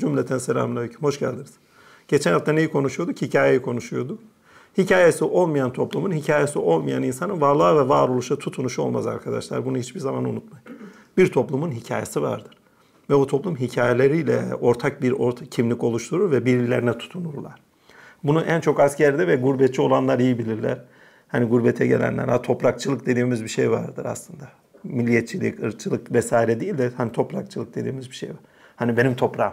Cümleten selamünaleyküm. Hoş geldiniz. Geçen hafta neyi konuşuyorduk? Hikayeyi konuşuyorduk. Hikayesi olmayan toplumun, hikayesi olmayan insanın varlığa ve varoluşa tutunuşu olmaz arkadaşlar. Bunu hiçbir zaman unutmayın. Bir toplumun hikayesi vardır. Ve o toplum hikayeleriyle ortak bir orta kimlik oluşturur ve birilerine tutunurlar. Bunu en çok askerde ve gurbetçi olanlar iyi bilirler. Hani gurbete gelenler, ha toprakçılık dediğimiz bir şey vardır aslında. Milliyetçilik, ırkçılık vesaire değil de hani toprakçılık dediğimiz bir şey var. Hani benim toprağım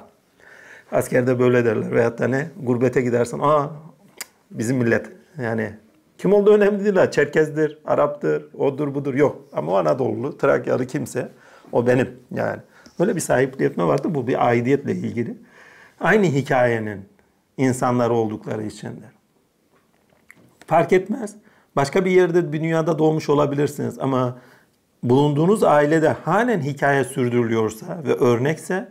Askerde böyle derler. Veyahut da ne? Hani gurbete gidersin. Aa bizim millet. Yani kim olduğu önemli değil. Ha. Çerkezdir, Arap'tır, odur budur. Yok. Ama o Anadolu, Trakyalı kimse. O benim yani. Böyle bir sahiplenme vardı. Bu bir aidiyetle ilgili. Aynı hikayenin insanlar oldukları içindir. Fark etmez. Başka bir yerde bir dünyada doğmuş olabilirsiniz ama bulunduğunuz ailede halen hikaye sürdürülüyorsa ve örnekse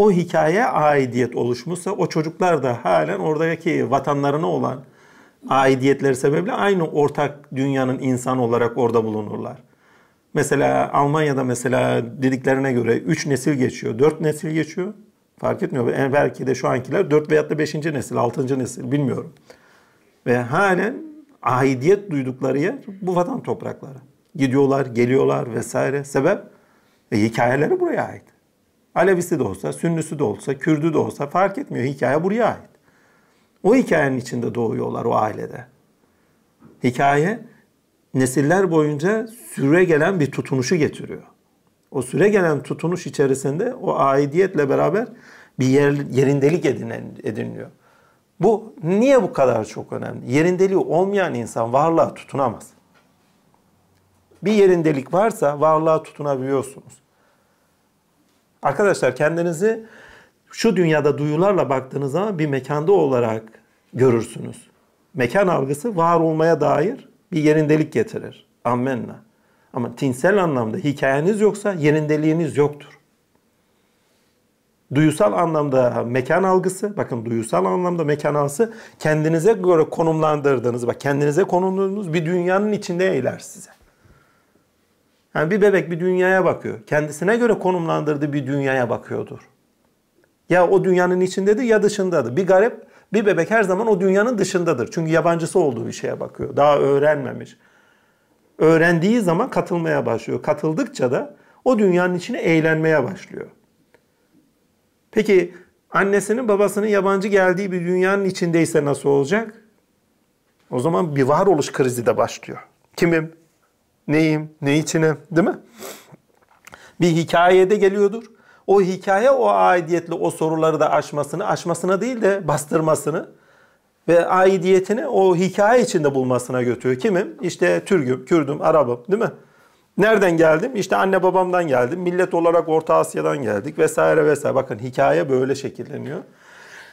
o hikaye aidiyet oluşmuşsa o çocuklar da halen oradaki vatanlarına olan aidiyetleri sebebiyle aynı ortak dünyanın insan olarak orada bulunurlar. Mesela Almanya'da mesela dediklerine göre 3 nesil geçiyor, 4 nesil geçiyor. Fark etmiyor. Yani e, belki de şu ankiler 4 veyahut da 5. nesil, 6. nesil bilmiyorum. Ve halen aidiyet duydukları yer bu vatan toprakları. Gidiyorlar, geliyorlar vesaire. Sebep e, hikayeleri buraya ait. Alevisi de olsa, Sünnüsü de olsa, Kürdü de olsa fark etmiyor. Hikaye buraya ait. O hikayenin içinde doğuyorlar o ailede. Hikaye nesiller boyunca süre gelen bir tutunuşu getiriyor. O süre gelen tutunuş içerisinde o aidiyetle beraber bir yer, yerindelik edinen, ediniliyor. Bu niye bu kadar çok önemli? Yerindeliği olmayan insan varlığa tutunamaz. Bir yerindelik varsa varlığa tutunabiliyorsunuz. Arkadaşlar kendinizi şu dünyada duyularla baktığınız zaman bir mekanda olarak görürsünüz. Mekan algısı var olmaya dair bir yerindelik getirir. Ammenna. Ama tinsel anlamda hikayeniz yoksa yerindeliğiniz yoktur. Duyusal anlamda mekan algısı, bakın duyusal anlamda mekan algısı kendinize göre konumlandırdığınız, bak kendinize konumlandırdığınız bir dünyanın içinde eyler size. Yani bir bebek bir dünyaya bakıyor. Kendisine göre konumlandırdığı bir dünyaya bakıyordur. Ya o dünyanın içindedir ya dışındadır. Bir garip bir bebek her zaman o dünyanın dışındadır. Çünkü yabancısı olduğu bir şeye bakıyor. Daha öğrenmemiş. Öğrendiği zaman katılmaya başlıyor. Katıldıkça da o dünyanın içine eğlenmeye başlıyor. Peki annesinin babasının yabancı geldiği bir dünyanın içindeyse nasıl olacak? O zaman bir varoluş krizi de başlıyor. Kimim? neyim, ne içine değil mi? Bir hikayede geliyordur. O hikaye o aidiyetle o soruları da aşmasını, aşmasına değil de bastırmasını ve aidiyetini o hikaye içinde bulmasına götürüyor. Kimim? İşte Türk'üm, Kürd'üm, Arap'ım değil mi? Nereden geldim? İşte anne babamdan geldim. Millet olarak Orta Asya'dan geldik vesaire vesaire. Bakın hikaye böyle şekilleniyor.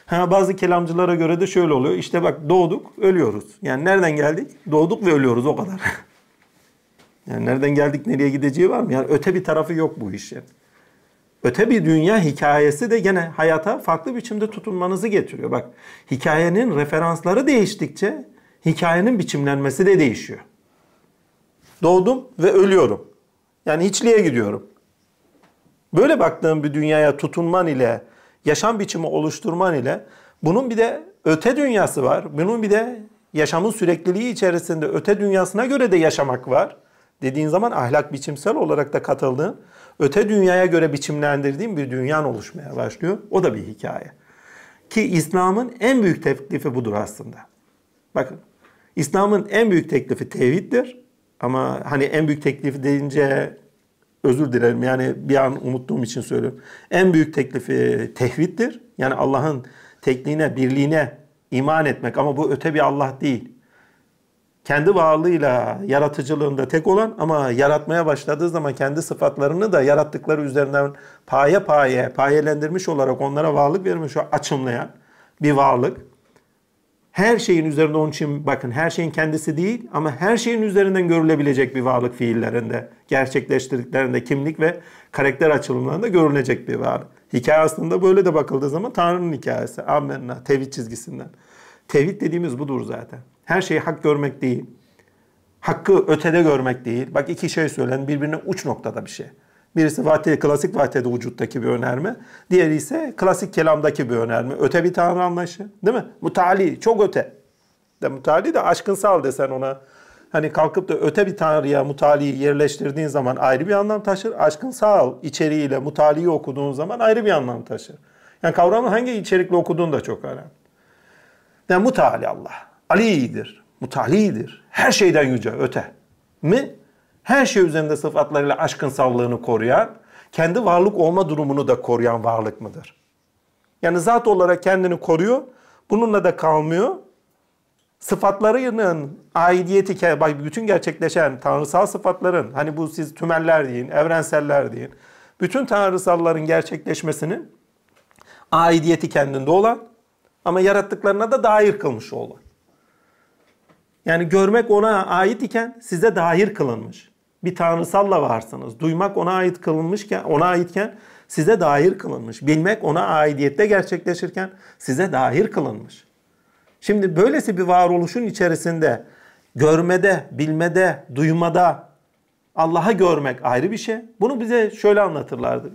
Ha, bazı kelamcılara göre de şöyle oluyor. İşte bak doğduk, ölüyoruz. Yani nereden geldik? Doğduk ve ölüyoruz o kadar. Yani nereden geldik nereye gideceği var mı? Yani öte bir tarafı yok bu işin. Öte bir dünya hikayesi de gene hayata farklı biçimde tutunmanızı getiriyor. Bak hikayenin referansları değiştikçe hikayenin biçimlenmesi de değişiyor. Doğdum ve ölüyorum. Yani hiçliğe gidiyorum. Böyle baktığın bir dünyaya tutunman ile yaşam biçimi oluşturman ile bunun bir de öte dünyası var. Bunun bir de yaşamın sürekliliği içerisinde öte dünyasına göre de yaşamak var dediğin zaman ahlak biçimsel olarak da katıldığın, öte dünyaya göre biçimlendirdiğin bir dünyan oluşmaya başlıyor. O da bir hikaye. Ki İslam'ın en büyük teklifi budur aslında. Bakın İslam'ın en büyük teklifi tevhiddir. Ama hani en büyük teklifi deyince özür dilerim yani bir an unuttuğum için söylüyorum. En büyük teklifi tevhiddir. Yani Allah'ın tekliğine, birliğine iman etmek ama bu öte bir Allah değil kendi varlığıyla yaratıcılığında tek olan ama yaratmaya başladığı zaman kendi sıfatlarını da yarattıkları üzerinden paye paye payelendirmiş olarak onlara varlık vermiş açımlayan bir varlık. Her şeyin üzerinde onun için bakın her şeyin kendisi değil ama her şeyin üzerinden görülebilecek bir varlık fiillerinde, gerçekleştirdiklerinde kimlik ve karakter açılımlarında görülecek bir varlık. Hikaye aslında böyle de bakıldığı zaman Tanrı'nın hikayesi. Amenna. Tevhid çizgisinden. Tevhid dediğimiz budur zaten. Her şeyi hak görmek değil. Hakkı ötede görmek değil. Bak iki şey söylen birbirine uç noktada bir şey. Birisi vahde, klasik vahdede vücuttaki bir önerme. Diğeri ise klasik kelamdaki bir önerme. Öte bir tanrı anlayışı. Değil mi? Mutali, çok öte. De, mutali de aşkınsal desen ona. Hani kalkıp da öte bir tanrıya mutaliyi yerleştirdiğin zaman ayrı bir anlam taşır. Aşkınsal içeriğiyle mutaliyi okuduğun zaman ayrı bir anlam taşır. Yani kavramın hangi içerikle okuduğun da çok önemli. Yani mutali Allah alidir, mutalidir, her şeyden yüce, öte mi? Her şey üzerinde sıfatlarıyla aşkın sallığını koruyan, kendi varlık olma durumunu da koruyan varlık mıdır? Yani zat olarak kendini koruyor, bununla da kalmıyor. Sıfatlarının aidiyeti, bak bütün gerçekleşen tanrısal sıfatların, hani bu siz tümeller deyin, evrenseller deyin, bütün tanrısalların gerçekleşmesinin aidiyeti kendinde olan ama yarattıklarına da dair kılmış olan. Yani görmek ona ait iken size dahir kılınmış. Bir tanrısalla varsınız. Duymak ona ait kılınmışken, ona aitken size dahir kılınmış. Bilmek ona aidiyette gerçekleşirken size dahir kılınmış. Şimdi böylesi bir varoluşun içerisinde görmede, bilmede, duymada Allah'a görmek ayrı bir şey. Bunu bize şöyle anlatırlardı.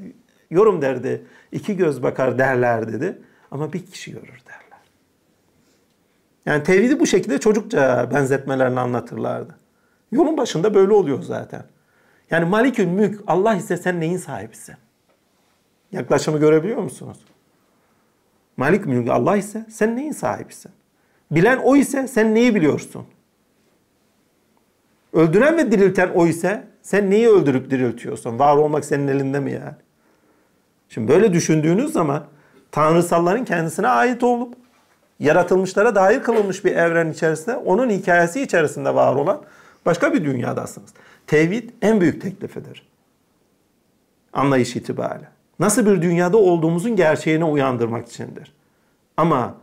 Yorum derdi. İki göz bakar derler dedi. Ama bir kişi görür der. Yani tevhidi bu şekilde çocukça benzetmelerle anlatırlardı. Yolun başında böyle oluyor zaten. Yani malikül mülk Allah ise sen neyin sahibisin? Yaklaşımı görebiliyor musunuz? Malik mülk Allah ise sen neyin sahibisin? Bilen o ise sen neyi biliyorsun? Öldüren ve dirilten o ise sen neyi öldürüp diriltiyorsun? Var olmak senin elinde mi yani? Şimdi böyle düşündüğünüz zaman tanrısalların kendisine ait olup yaratılmışlara dair kılınmış bir evren içerisinde, onun hikayesi içerisinde var olan başka bir dünyadasınız. Tevhid en büyük teklifidir. Anlayış itibariyle. Nasıl bir dünyada olduğumuzun gerçeğini uyandırmak içindir. Ama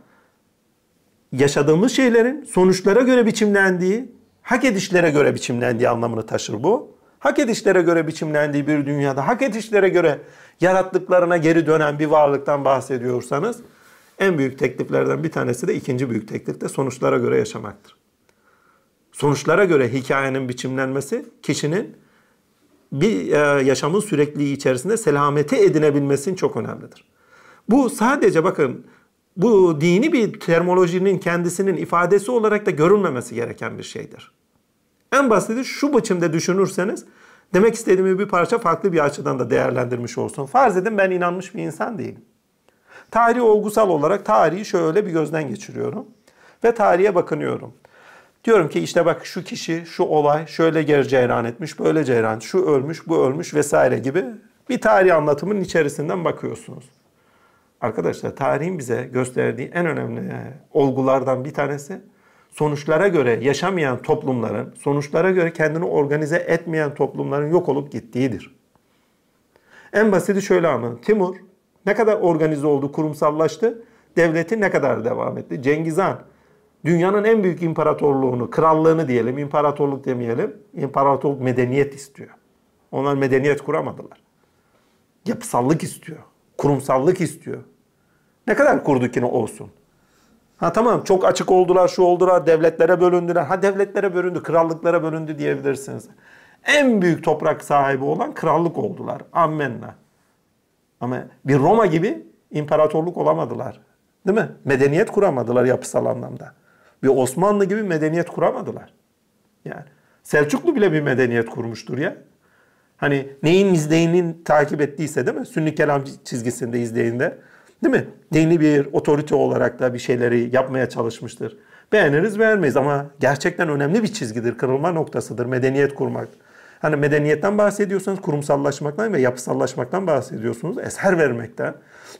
yaşadığımız şeylerin sonuçlara göre biçimlendiği, hak edişlere göre biçimlendiği anlamını taşır bu. Hak edişlere göre biçimlendiği bir dünyada, hak edişlere göre yarattıklarına geri dönen bir varlıktan bahsediyorsanız en büyük tekliflerden bir tanesi de ikinci büyük teklif de sonuçlara göre yaşamaktır. Sonuçlara göre hikayenin biçimlenmesi kişinin bir e, yaşamın sürekliliği içerisinde selameti edinebilmesinin çok önemlidir. Bu sadece bakın bu dini bir termolojinin kendisinin ifadesi olarak da görünmemesi gereken bir şeydir. En basiti şu biçimde düşünürseniz demek istediğimi bir parça farklı bir açıdan da değerlendirmiş olsun. Farz edin ben inanmış bir insan değilim. Tarih olgusal olarak tarihi şöyle bir gözden geçiriyorum ve tarihe bakınıyorum. Diyorum ki işte bak şu kişi, şu olay şöyle cereyan etmiş, böyle cereyan, şu ölmüş, bu ölmüş vesaire gibi bir tarih anlatımının içerisinden bakıyorsunuz. Arkadaşlar tarihin bize gösterdiği en önemli e, olgulardan bir tanesi sonuçlara göre yaşamayan toplumların, sonuçlara göre kendini organize etmeyen toplumların yok olup gittiğidir. En basiti şöyle anlatın. Timur ne kadar organize oldu, kurumsallaştı? Devleti ne kadar devam etti? Cengiz Han dünyanın en büyük imparatorluğunu, krallığını diyelim, imparatorluk demeyelim. imparatorluk medeniyet istiyor. Onlar medeniyet kuramadılar. Yapısallık istiyor. Kurumsallık istiyor. Ne kadar kurdukini olsun. Ha tamam çok açık oldular, şu oldular, devletlere bölündüler. Ha devletlere bölündü, krallıklara bölündü diyebilirsiniz. En büyük toprak sahibi olan krallık oldular. Ammenna. Ama bir Roma gibi imparatorluk olamadılar. Değil mi? Medeniyet kuramadılar yapısal anlamda. Bir Osmanlı gibi medeniyet kuramadılar. Yani Selçuklu bile bir medeniyet kurmuştur ya. Hani neyin izleyinin takip ettiyse değil mi? Sünni kelam çizgisinde izleyinde. Değil mi? Dini bir otorite olarak da bir şeyleri yapmaya çalışmıştır. Beğeniriz beğenmeyiz ama gerçekten önemli bir çizgidir. Kırılma noktasıdır medeniyet kurmak. Hani medeniyetten bahsediyorsanız kurumsallaşmaktan ve yapısallaşmaktan bahsediyorsunuz. Eser vermekten,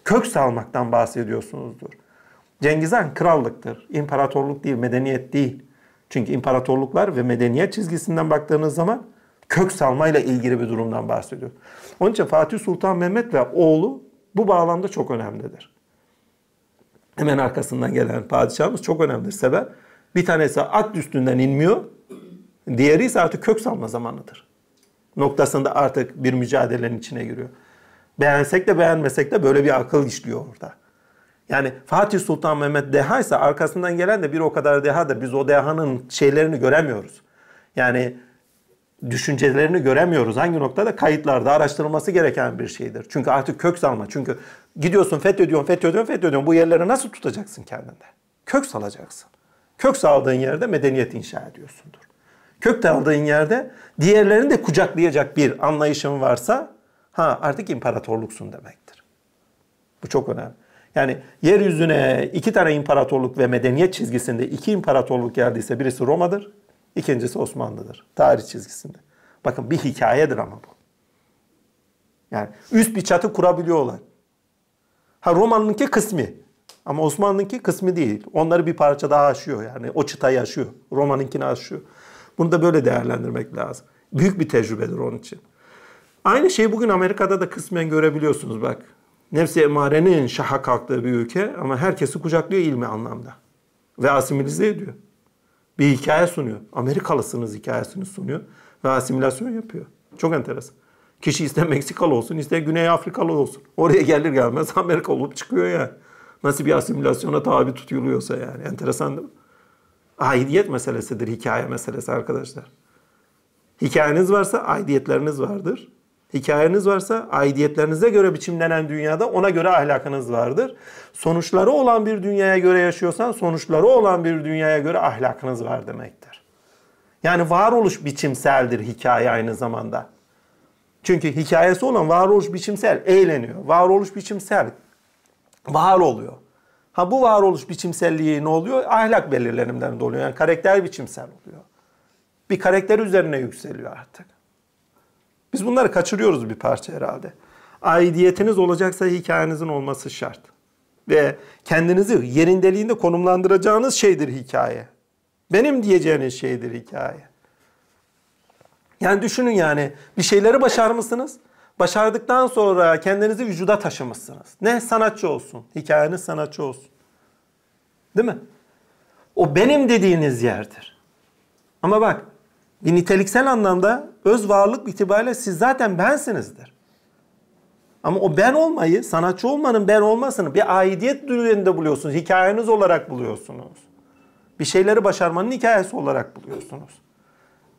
kök salmaktan bahsediyorsunuzdur. Cengiz Han krallıktır. İmparatorluk değil, medeniyet değil. Çünkü imparatorluklar ve medeniyet çizgisinden baktığınız zaman kök salmayla ilgili bir durumdan bahsediyor. Onun için Fatih Sultan Mehmet ve oğlu bu bağlamda çok önemlidir. Hemen arkasından gelen padişahımız çok önemlidir. Sebep bir tanesi at üstünden inmiyor. Diğeri ise artık kök salma zamanıdır noktasında artık bir mücadelenin içine giriyor. Beğensek de beğenmesek de böyle bir akıl işliyor orada. Yani Fatih Sultan Mehmet deha ise arkasından gelen de bir o kadar deha da biz o dehanın şeylerini göremiyoruz. Yani düşüncelerini göremiyoruz. Hangi noktada? Kayıtlarda araştırılması gereken bir şeydir. Çünkü artık kök salma. Çünkü gidiyorsun fethediyorsun, fethediyorsun, fethediyorsun. Bu yerleri nasıl tutacaksın kendinde? Kök salacaksın. Kök saldığın yerde medeniyet inşa ediyorsundur. Kökte daldığın yerde diğerlerini de kucaklayacak bir anlayışın varsa ha artık imparatorluksun demektir. Bu çok önemli. Yani yeryüzüne iki tane imparatorluk ve medeniyet çizgisinde iki imparatorluk geldiyse birisi Roma'dır, ikincisi Osmanlı'dır. Tarih çizgisinde. Bakın bir hikayedir ama bu. Yani üst bir çatı kurabiliyorlar. Ha Roma'nınki kısmi. Ama Osmanlı'nınki kısmı değil. Onları bir parça daha aşıyor yani. O çıtayı aşıyor. Roma'nınkini aşıyor. Bunu da böyle değerlendirmek lazım. Büyük bir tecrübedir onun için. Aynı şeyi bugün Amerika'da da kısmen görebiliyorsunuz bak. Nefsi emarenin şaha kalktığı bir ülke ama herkesi kucaklıyor ilmi anlamda. Ve asimilize ediyor. Bir hikaye sunuyor. Amerikalısınız hikayesini sunuyor. Ve asimilasyon yapıyor. Çok enteresan. Kişi ister Meksikalı olsun ister Güney Afrikalı olsun. Oraya gelir gelmez Amerika olup çıkıyor yani. Nasıl bir asimilasyona tabi tutuluyorsa yani. Enteresan değil mi? aidiyet meselesidir hikaye meselesi arkadaşlar. Hikayeniz varsa aidiyetleriniz vardır. Hikayeniz varsa aidiyetlerinize göre biçimlenen dünyada ona göre ahlakınız vardır. Sonuçları olan bir dünyaya göre yaşıyorsan sonuçları olan bir dünyaya göre ahlakınız var demektir. Yani varoluş biçimseldir hikaye aynı zamanda. Çünkü hikayesi olan varoluş biçimsel eğleniyor. Varoluş biçimsel var oluyor. Ha bu varoluş biçimselliği ne oluyor? Ahlak belirlenimlerinde oluyor. Yani karakter biçimsel oluyor. Bir karakter üzerine yükseliyor artık. Biz bunları kaçırıyoruz bir parça herhalde. Aidiyetiniz olacaksa hikayenizin olması şart. Ve kendinizi yerindeliğinde konumlandıracağınız şeydir hikaye. Benim diyeceğiniz şeydir hikaye. Yani düşünün yani bir şeyleri başarmışsınız. Başardıktan sonra kendinizi vücuda taşımışsınız. Ne? Sanatçı olsun. Hikayeniz sanatçı olsun. Değil mi? O benim dediğiniz yerdir. Ama bak bir niteliksel anlamda öz varlık itibariyle siz zaten bensinizdir. Ama o ben olmayı, sanatçı olmanın ben olmasını bir aidiyet düzeninde buluyorsunuz. Hikayeniz olarak buluyorsunuz. Bir şeyleri başarmanın hikayesi olarak buluyorsunuz.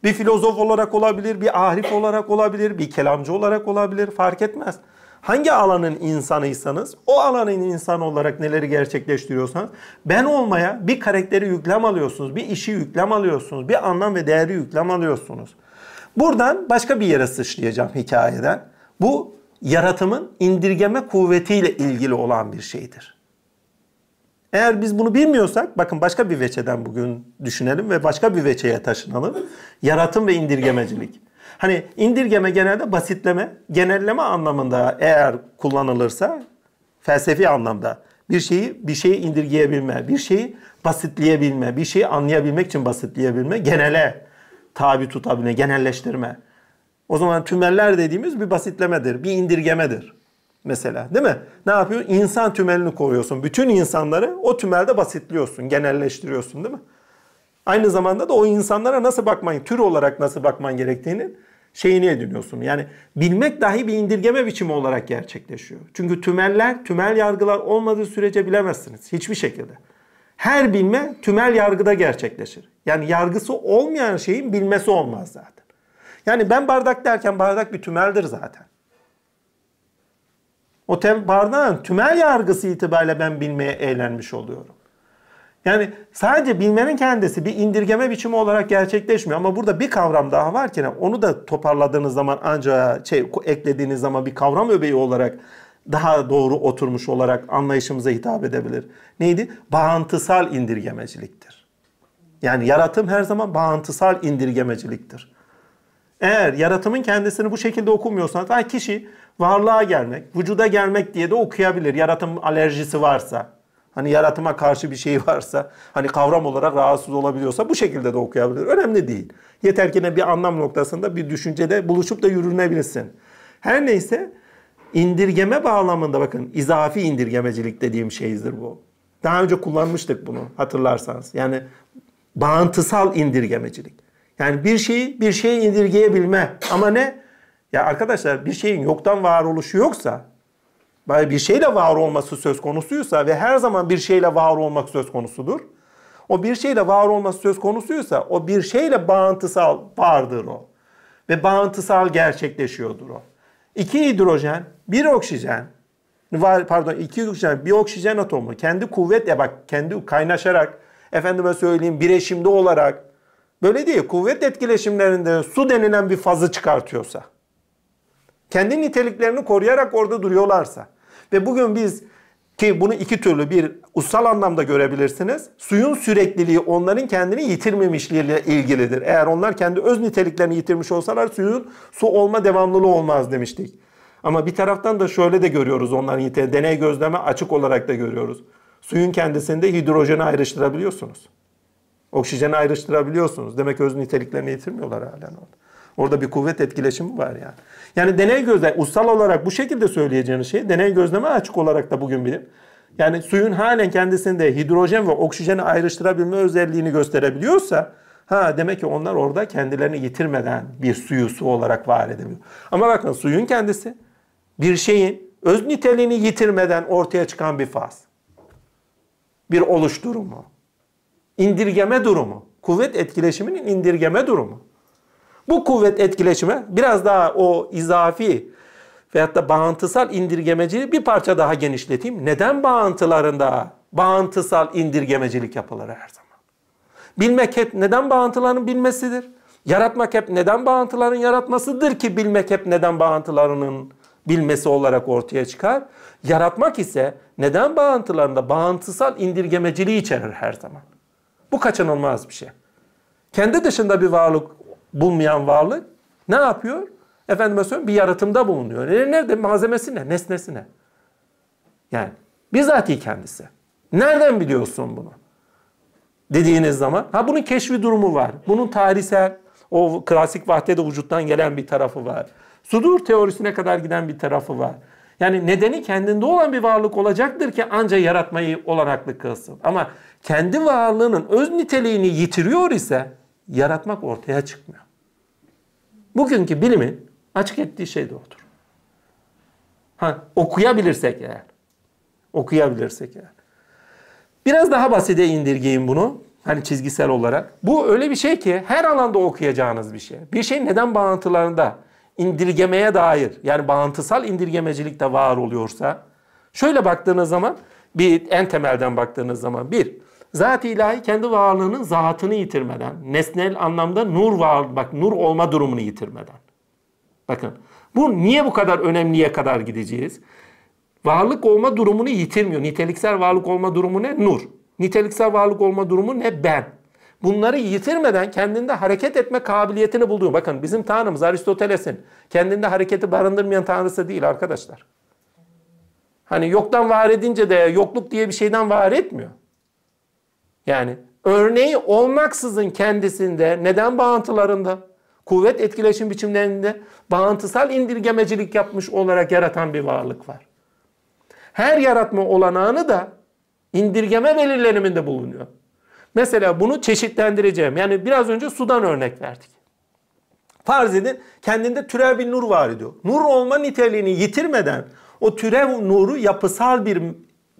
Bir filozof olarak olabilir, bir arif olarak olabilir, bir kelamcı olarak olabilir fark etmez. Hangi alanın insanıysanız o alanın insanı olarak neleri gerçekleştiriyorsanız ben olmaya bir karakteri yüklem alıyorsunuz, bir işi yüklem alıyorsunuz, bir anlam ve değeri yüklem alıyorsunuz. Buradan başka bir yere sıçrayacağım hikayeden. Bu yaratımın indirgeme kuvvetiyle ilgili olan bir şeydir. Eğer biz bunu bilmiyorsak, bakın başka bir veçeden bugün düşünelim ve başka bir veçeye taşınalım. Yaratım ve indirgemecilik. Hani indirgeme genelde basitleme, genelleme anlamında eğer kullanılırsa felsefi anlamda bir şeyi bir şeyi indirgeyebilme, bir şeyi basitleyebilme, bir şeyi anlayabilmek için basitleyebilme, genele tabi tutabilme, genelleştirme. O zaman tümeller dediğimiz bir basitlemedir, bir indirgemedir mesela değil mi? Ne yapıyor? İnsan tümelini koruyorsun. Bütün insanları o tümelde basitliyorsun, genelleştiriyorsun değil mi? Aynı zamanda da o insanlara nasıl bakman, tür olarak nasıl bakman gerektiğini şeyini ediniyorsun. Yani bilmek dahi bir indirgeme biçimi olarak gerçekleşiyor. Çünkü tümeller, tümel yargılar olmadığı sürece bilemezsiniz hiçbir şekilde. Her bilme tümel yargıda gerçekleşir. Yani yargısı olmayan şeyin bilmesi olmaz zaten. Yani ben bardak derken bardak bir tümeldir zaten. O te, pardon tümel yargısı itibariyle ben bilmeye eğlenmiş oluyorum. Yani sadece bilmenin kendisi bir indirgeme biçimi olarak gerçekleşmiyor. Ama burada bir kavram daha varken onu da toparladığınız zaman ancak şey eklediğiniz zaman bir kavram öbeği olarak daha doğru oturmuş olarak anlayışımıza hitap edebilir. Neydi? Bağıntısal indirgemeciliktir. Yani yaratım her zaman bağıntısal indirgemeciliktir. Eğer yaratımın kendisini bu şekilde okumuyorsanız ha kişi varlığa gelmek, vücuda gelmek diye de okuyabilir. Yaratım alerjisi varsa, hani yaratıma karşı bir şey varsa, hani kavram olarak rahatsız olabiliyorsa bu şekilde de okuyabilir. Önemli değil. Yeter ki bir anlam noktasında bir düşüncede buluşup da yürünebilirsin. Her neyse indirgeme bağlamında bakın izafi indirgemecilik dediğim şeyizdir bu. Daha önce kullanmıştık bunu hatırlarsanız. Yani bağıntısal indirgemecilik. Yani bir şeyi bir şeye indirgeyebilme ama ne? Ya arkadaşlar bir şeyin yoktan var oluşu yoksa bir şeyle var olması söz konusuysa ve her zaman bir şeyle var olmak söz konusudur. O bir şeyle var olması söz konusuysa o bir şeyle bağıntısal vardır o. Ve bağıntısal gerçekleşiyordur o. İki hidrojen, bir oksijen, var, pardon iki hidrojen, bir oksijen atomu kendi kuvvetle bak kendi kaynaşarak efendime söyleyeyim bileşimde olarak böyle değil kuvvet etkileşimlerinde su denilen bir fazı çıkartıyorsa kendi niteliklerini koruyarak orada duruyorlarsa ve bugün biz ki bunu iki türlü bir ussal anlamda görebilirsiniz. Suyun sürekliliği onların kendini yitirmemişliğiyle ilgilidir. Eğer onlar kendi öz niteliklerini yitirmiş olsalar suyun su olma devamlılığı olmaz demiştik. Ama bir taraftan da şöyle de görüyoruz onların yitiriği. Deney gözleme açık olarak da görüyoruz. Suyun kendisinde hidrojeni ayrıştırabiliyorsunuz. Oksijeni ayrıştırabiliyorsunuz. Demek öz niteliklerini yitirmiyorlar halen orada. Orada bir kuvvet etkileşimi var yani. Yani deney gözle ussal olarak bu şekilde söyleyeceğiniz şey deney gözleme açık olarak da bugün bilim. Yani suyun halen kendisinde hidrojen ve oksijeni ayrıştırabilme özelliğini gösterebiliyorsa ha demek ki onlar orada kendilerini yitirmeden bir suyu su olarak var edebiliyor. Ama bakın suyun kendisi bir şeyin öz niteliğini yitirmeden ortaya çıkan bir faz. Bir oluş durumu. İndirgeme durumu. Kuvvet etkileşiminin indirgeme durumu. Bu kuvvet etkileşime biraz daha o izafi veyahut da bağıntısal indirgemeciliği bir parça daha genişleteyim. Neden bağıntılarında bağıntısal indirgemecilik yapılır her zaman? Bilmek hep neden bağıntıların bilmesidir? Yaratmak hep neden bağıntıların yaratmasıdır ki bilmek hep neden bağıntılarının bilmesi olarak ortaya çıkar. Yaratmak ise neden bağıntılarında bağıntısal indirgemeciliği içerir her zaman. Bu kaçınılmaz bir şey. Kendi dışında bir varlık bulmayan varlık ne yapıyor? Efendime söyleyeyim bir yaratımda bulunuyor. E, nerede? Malzemesi ne? Nesnesi ne? Yani bizatihi kendisi. Nereden biliyorsun bunu? Dediğiniz zaman ha bunun keşfi durumu var. Bunun tarihsel o klasik vahdede vücuttan gelen bir tarafı var. Sudur teorisine kadar giden bir tarafı var. Yani nedeni kendinde olan bir varlık olacaktır ki anca yaratmayı olanaklı kılsın. Ama kendi varlığının öz niteliğini yitiriyor ise yaratmak ortaya çıkmıyor. Bugünkü bilimin açık ettiği şey de odur. Ha, okuyabilirsek eğer. Okuyabilirsek eğer. Biraz daha basite indirgeyin bunu. Hani çizgisel olarak. Bu öyle bir şey ki her alanda okuyacağınız bir şey. Bir şey neden bağlantılarında indirgemeye dair yani bağıntısal de var oluyorsa şöyle baktığınız zaman bir en temelden baktığınız zaman bir Zat-ı ilahi kendi varlığının zatını yitirmeden, nesnel anlamda nur var, bak nur olma durumunu yitirmeden. Bakın bu niye bu kadar önemliye kadar gideceğiz? Varlık olma durumunu yitirmiyor. Niteliksel varlık olma durumu ne? Nur. Niteliksel varlık olma durumu ne? Ben. Bunları yitirmeden kendinde hareket etme kabiliyetini buluyor. Bakın bizim tanrımız Aristoteles'in kendinde hareketi barındırmayan tanrısı değil arkadaşlar. Hani yoktan var edince de yokluk diye bir şeyden var etmiyor. Yani örneği olmaksızın kendisinde, neden bağıntılarında, kuvvet etkileşim biçimlerinde bağıntısal indirgemecilik yapmış olarak yaratan bir varlık var. Her yaratma olanağını da indirgeme belirleniminde bulunuyor. Mesela bunu çeşitlendireceğim. Yani biraz önce sudan örnek verdik. Farz edin kendinde türev bir nur var ediyor. Nur olma niteliğini yitirmeden o türev nuru yapısal bir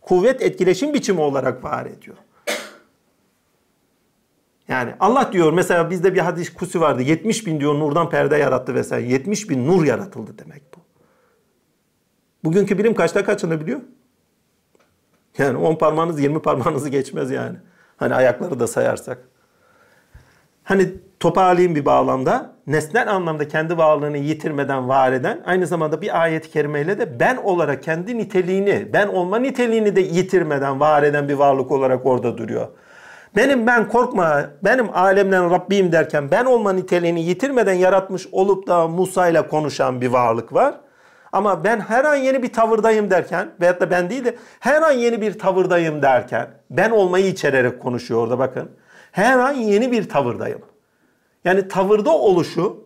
kuvvet etkileşim biçimi olarak var ediyor. Yani Allah diyor mesela bizde bir hadis kusu vardı. 70 bin diyor nurdan perde yarattı vesaire. 70 bin nur yaratıldı demek bu. Bugünkü bilim kaçta kaçını biliyor? Yani 10 parmağınız 20 parmağınızı geçmez yani. Hani ayakları da sayarsak. Hani toparlayayım bir bağlamda. Nesnel anlamda kendi varlığını yitirmeden var eden aynı zamanda bir ayet-i kerimeyle de ben olarak kendi niteliğini, ben olma niteliğini de yitirmeden var eden bir varlık olarak orada duruyor. Benim ben korkma, benim alemden Rabbim derken ben olma niteliğini yitirmeden yaratmış olup da Musa ile konuşan bir varlık var. Ama ben her an yeni bir tavırdayım derken veyahut da ben değil de her an yeni bir tavırdayım derken ben olmayı içererek konuşuyor orada bakın. Her an yeni bir tavırdayım. Yani tavırda oluşu,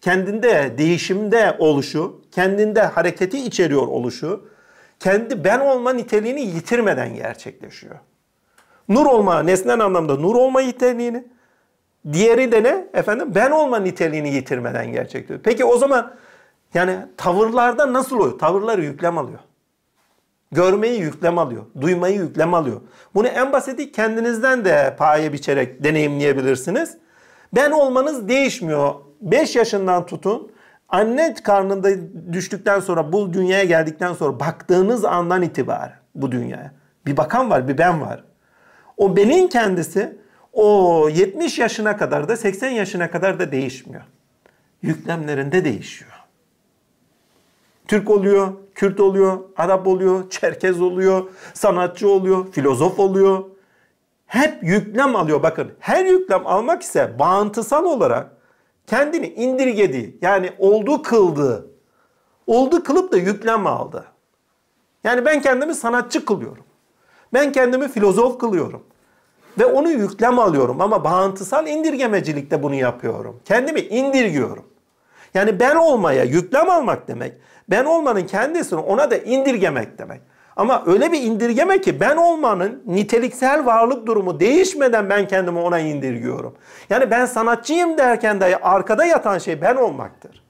kendinde değişimde oluşu, kendinde hareketi içeriyor oluşu, kendi ben olma niteliğini yitirmeden gerçekleşiyor. Nur olma, nesnen anlamda nur olma niteliğini. Diğeri de ne? Efendim ben olma niteliğini yitirmeden gerçekleşiyor. Peki o zaman yani tavırlarda nasıl oluyor? Tavırları yüklem alıyor. Görmeyi yüklem alıyor. Duymayı yüklem alıyor. Bunu en basiti kendinizden de paye biçerek deneyimleyebilirsiniz. Ben olmanız değişmiyor. 5 yaşından tutun. Anne karnında düştükten sonra bu dünyaya geldikten sonra baktığınız andan itibaren bu dünyaya. Bir bakan var bir ben var. O benim kendisi o 70 yaşına kadar da 80 yaşına kadar da değişmiyor. Yüklemlerinde değişiyor. Türk oluyor, Kürt oluyor, Arap oluyor, Çerkez oluyor, sanatçı oluyor, filozof oluyor. Hep yüklem alıyor bakın. Her yüklem almak ise bağıntısal olarak kendini indirgedi, yani oldu kıldı, oldu kılıp da yüklem aldı. Yani ben kendimi sanatçı kılıyorum. Ben kendimi filozof kılıyorum. Ve onu yüklem alıyorum ama bağıntısal indirgemecilikte bunu yapıyorum. Kendimi indirgiyorum. Yani ben olmaya yüklem almak demek, ben olmanın kendisini ona da indirgemek demek. Ama öyle bir indirgeme ki ben olmanın niteliksel varlık durumu değişmeden ben kendimi ona indirgiyorum. Yani ben sanatçıyım derken de arkada yatan şey ben olmaktır.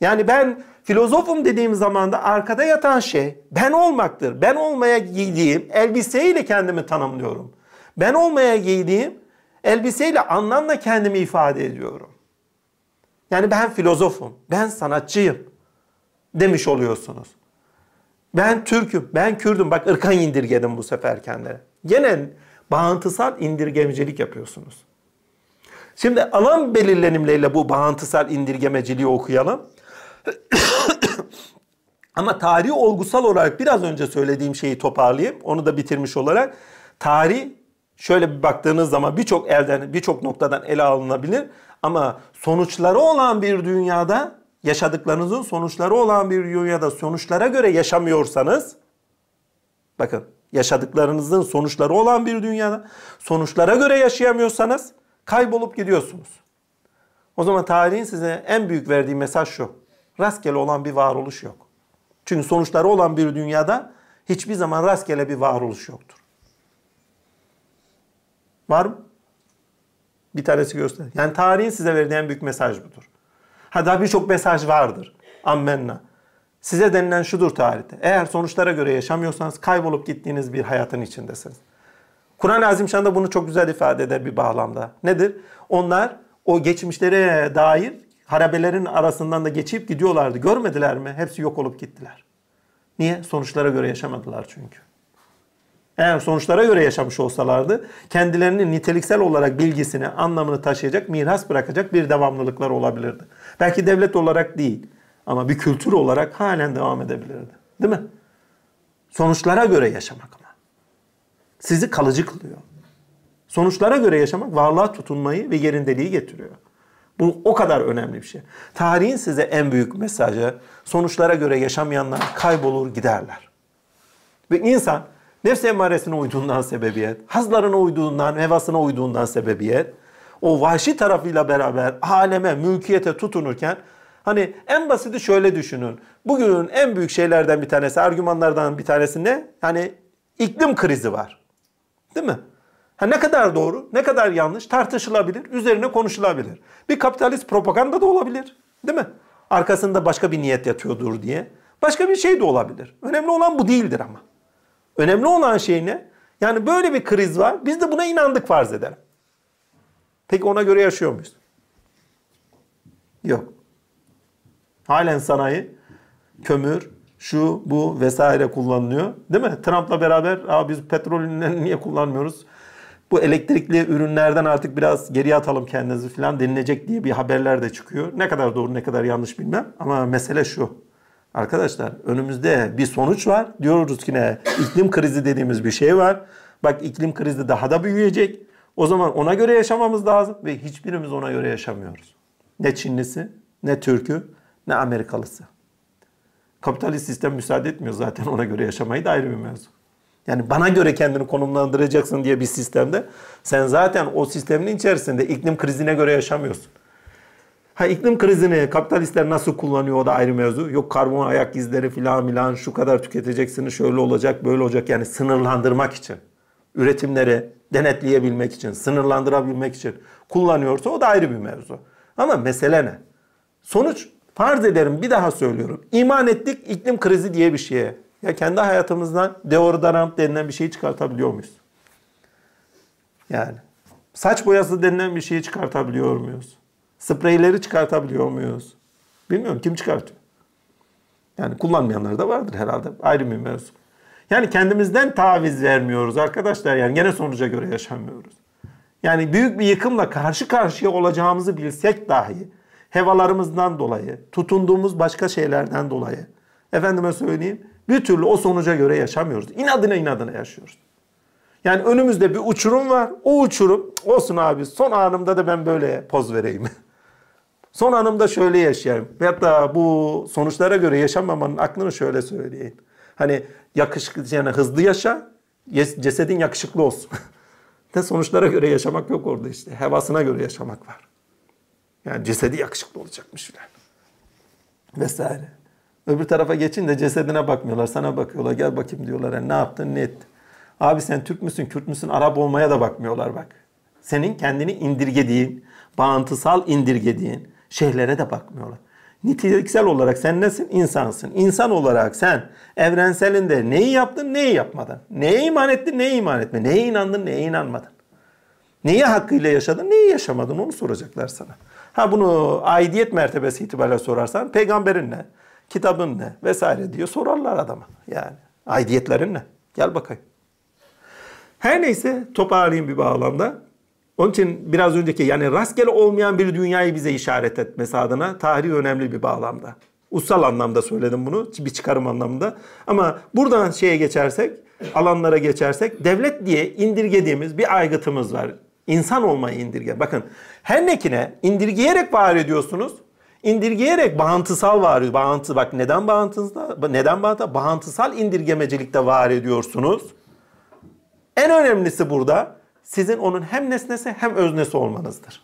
Yani ben filozofum dediğim zaman da arkada yatan şey ben olmaktır. Ben olmaya giydiğim elbiseyle kendimi tanımlıyorum. Ben olmaya giydiğim elbiseyle anlamla kendimi ifade ediyorum. Yani ben filozofum, ben sanatçıyım demiş oluyorsunuz. Ben Türk'üm, ben Kürd'üm. Bak ırkan indirgedim bu sefer kendine. Gene bağıntısal indirgemecilik yapıyorsunuz. Şimdi alan belirlenimleriyle bu bağıntısal indirgemeciliği okuyalım. Ama tarih olgusal olarak biraz önce söylediğim şeyi toparlayayım. Onu da bitirmiş olarak. Tarih şöyle bir baktığınız zaman birçok elden birçok noktadan ele alınabilir. Ama sonuçları olan bir dünyada yaşadıklarınızın sonuçları olan bir dünyada sonuçlara göre yaşamıyorsanız bakın yaşadıklarınızın sonuçları olan bir dünyada sonuçlara göre yaşayamıyorsanız kaybolup gidiyorsunuz. O zaman tarihin size en büyük verdiği mesaj şu. Rastgele olan bir varoluş yok. Çünkü sonuçları olan bir dünyada hiçbir zaman rastgele bir varoluş yoktur. Var mı? Bir tanesi göster. Yani tarihin size verdiği en büyük mesaj budur. Ha daha birçok mesaj vardır. Ammenna. Size denilen şudur tarihte. Eğer sonuçlara göre yaşamıyorsanız kaybolup gittiğiniz bir hayatın içindesiniz. Kur'an-ı Azimşan da bunu çok güzel ifade eder bir bağlamda. Nedir? Onlar o geçmişlere dair harabelerin arasından da geçip gidiyorlardı. Görmediler mi? Hepsi yok olup gittiler. Niye? Sonuçlara göre yaşamadılar çünkü. Eğer sonuçlara göre yaşamış olsalardı kendilerinin niteliksel olarak bilgisini, anlamını taşıyacak, miras bırakacak bir devamlılıklar olabilirdi. Belki devlet olarak değil ama bir kültür olarak halen devam edebilirdi. Değil mi? Sonuçlara göre yaşamak ama. Sizi kalıcı kılıyor. Sonuçlara göre yaşamak varlığa tutunmayı ve yerindeliği getiriyor. Bu o kadar önemli bir şey. Tarihin size en büyük mesajı sonuçlara göre yaşamayanlar kaybolur giderler. Ve insan nefs emmaresine uyduğundan sebebiyet, hazlarına uyduğundan, hevasına uyduğundan sebebiyet, o vahşi tarafıyla beraber aleme, mülkiyete tutunurken hani en basiti şöyle düşünün. Bugünün en büyük şeylerden bir tanesi, argümanlardan bir tanesi ne? Yani iklim krizi var. Değil mi? Ha ne kadar doğru, ne kadar yanlış tartışılabilir, üzerine konuşulabilir. Bir kapitalist propaganda da olabilir. Değil mi? Arkasında başka bir niyet yatıyordur diye. Başka bir şey de olabilir. Önemli olan bu değildir ama. Önemli olan şey ne? Yani böyle bir kriz var. Biz de buna inandık farz edelim. Peki ona göre yaşıyor muyuz? Yok. Halen sanayi, kömür, şu bu vesaire kullanılıyor. Değil mi? Trump'la beraber Aa, biz petrolünü niye kullanmıyoruz? bu elektrikli ürünlerden artık biraz geri atalım kendinizi falan denilecek diye bir haberler de çıkıyor. Ne kadar doğru ne kadar yanlış bilmem ama mesele şu. Arkadaşlar önümüzde bir sonuç var. Diyoruz ki ne? iklim krizi dediğimiz bir şey var. Bak iklim krizi daha da büyüyecek. O zaman ona göre yaşamamız lazım ve hiçbirimiz ona göre yaşamıyoruz. Ne Çinlisi, ne Türk'ü, ne Amerikalısı. Kapitalist sistem müsaade etmiyor zaten ona göre yaşamayı da ayrı bir mevzu. Yani bana göre kendini konumlandıracaksın diye bir sistemde sen zaten o sistemin içerisinde iklim krizine göre yaşamıyorsun. Ha iklim krizini kapitalistler nasıl kullanıyor o da ayrı mevzu. Yok karbon ayak izleri filan filan şu kadar tüketeceksiniz şöyle olacak böyle olacak yani sınırlandırmak için. Üretimleri denetleyebilmek için, sınırlandırabilmek için kullanıyorsa o da ayrı bir mevzu. Ama mesele ne? Sonuç farz ederim bir daha söylüyorum. İman ettik iklim krizi diye bir şeye. Ya kendi hayatımızdan deodorant denilen bir şeyi çıkartabiliyor muyuz? Yani saç boyası denilen bir şeyi çıkartabiliyor muyuz? Spreyleri çıkartabiliyor muyuz? Bilmiyorum kim çıkartıyor? Yani kullanmayanlar da vardır herhalde. Ayrı bir mevzu. Yani kendimizden taviz vermiyoruz arkadaşlar. Yani gene sonuca göre yaşamıyoruz. Yani büyük bir yıkımla karşı karşıya olacağımızı bilsek dahi hevalarımızdan dolayı, tutunduğumuz başka şeylerden dolayı efendime söyleyeyim bir türlü o sonuca göre yaşamıyoruz. İnadına inadına yaşıyoruz. Yani önümüzde bir uçurum var. O uçurum olsun abi son anımda da ben böyle poz vereyim. son anımda şöyle yaşayayım. Hatta bu sonuçlara göre yaşamamanın aklını şöyle söyleyeyim. Hani yakışıklı yani hızlı yaşa cesedin yakışıklı olsun. Ne sonuçlara göre yaşamak yok orada işte. Hevasına göre yaşamak var. Yani cesedi yakışıklı olacakmış filan. Vesaire. Öbür tarafa geçin de cesedine bakmıyorlar. Sana bakıyorlar. Gel bakayım diyorlar. Yani ne yaptın ne ettin. Abi sen Türk müsün, Kürt müsün, Arap olmaya da bakmıyorlar bak. Senin kendini indirgediğin, bağıntısal indirgediğin şeylere de bakmıyorlar. Niteliksel olarak sen nesin? İnsansın. İnsan olarak sen evrenselinde neyi yaptın, neyi yapmadın? Neye iman ettin, neye iman etme? Neye inandın, neye inanmadın? Neyi hakkıyla yaşadın, neyi yaşamadın onu soracaklar sana. Ha bunu aidiyet mertebesi itibariyle sorarsan peygamberinle, kitabın ne vesaire diye sorarlar adama. Yani aidiyetlerin ne? Gel bakayım. Her neyse toparlayayım bir bağlamda. Onun için biraz önceki yani rastgele olmayan bir dünyayı bize işaret etmesi adına tarih önemli bir bağlamda. Ussal anlamda söyledim bunu bir çıkarım anlamında. Ama buradan şeye geçersek, alanlara geçersek devlet diye indirgediğimiz bir aygıtımız var. İnsan olmayı indirge. Bakın her nekine indirgeyerek var ediyorsunuz indirgeyerek bağıntısal var. Bağıntı bak neden bağıntısal? Neden bağıntı? Bağıntısal indirgemecilikte var ediyorsunuz. En önemlisi burada sizin onun hem nesnesi hem öznesi olmanızdır.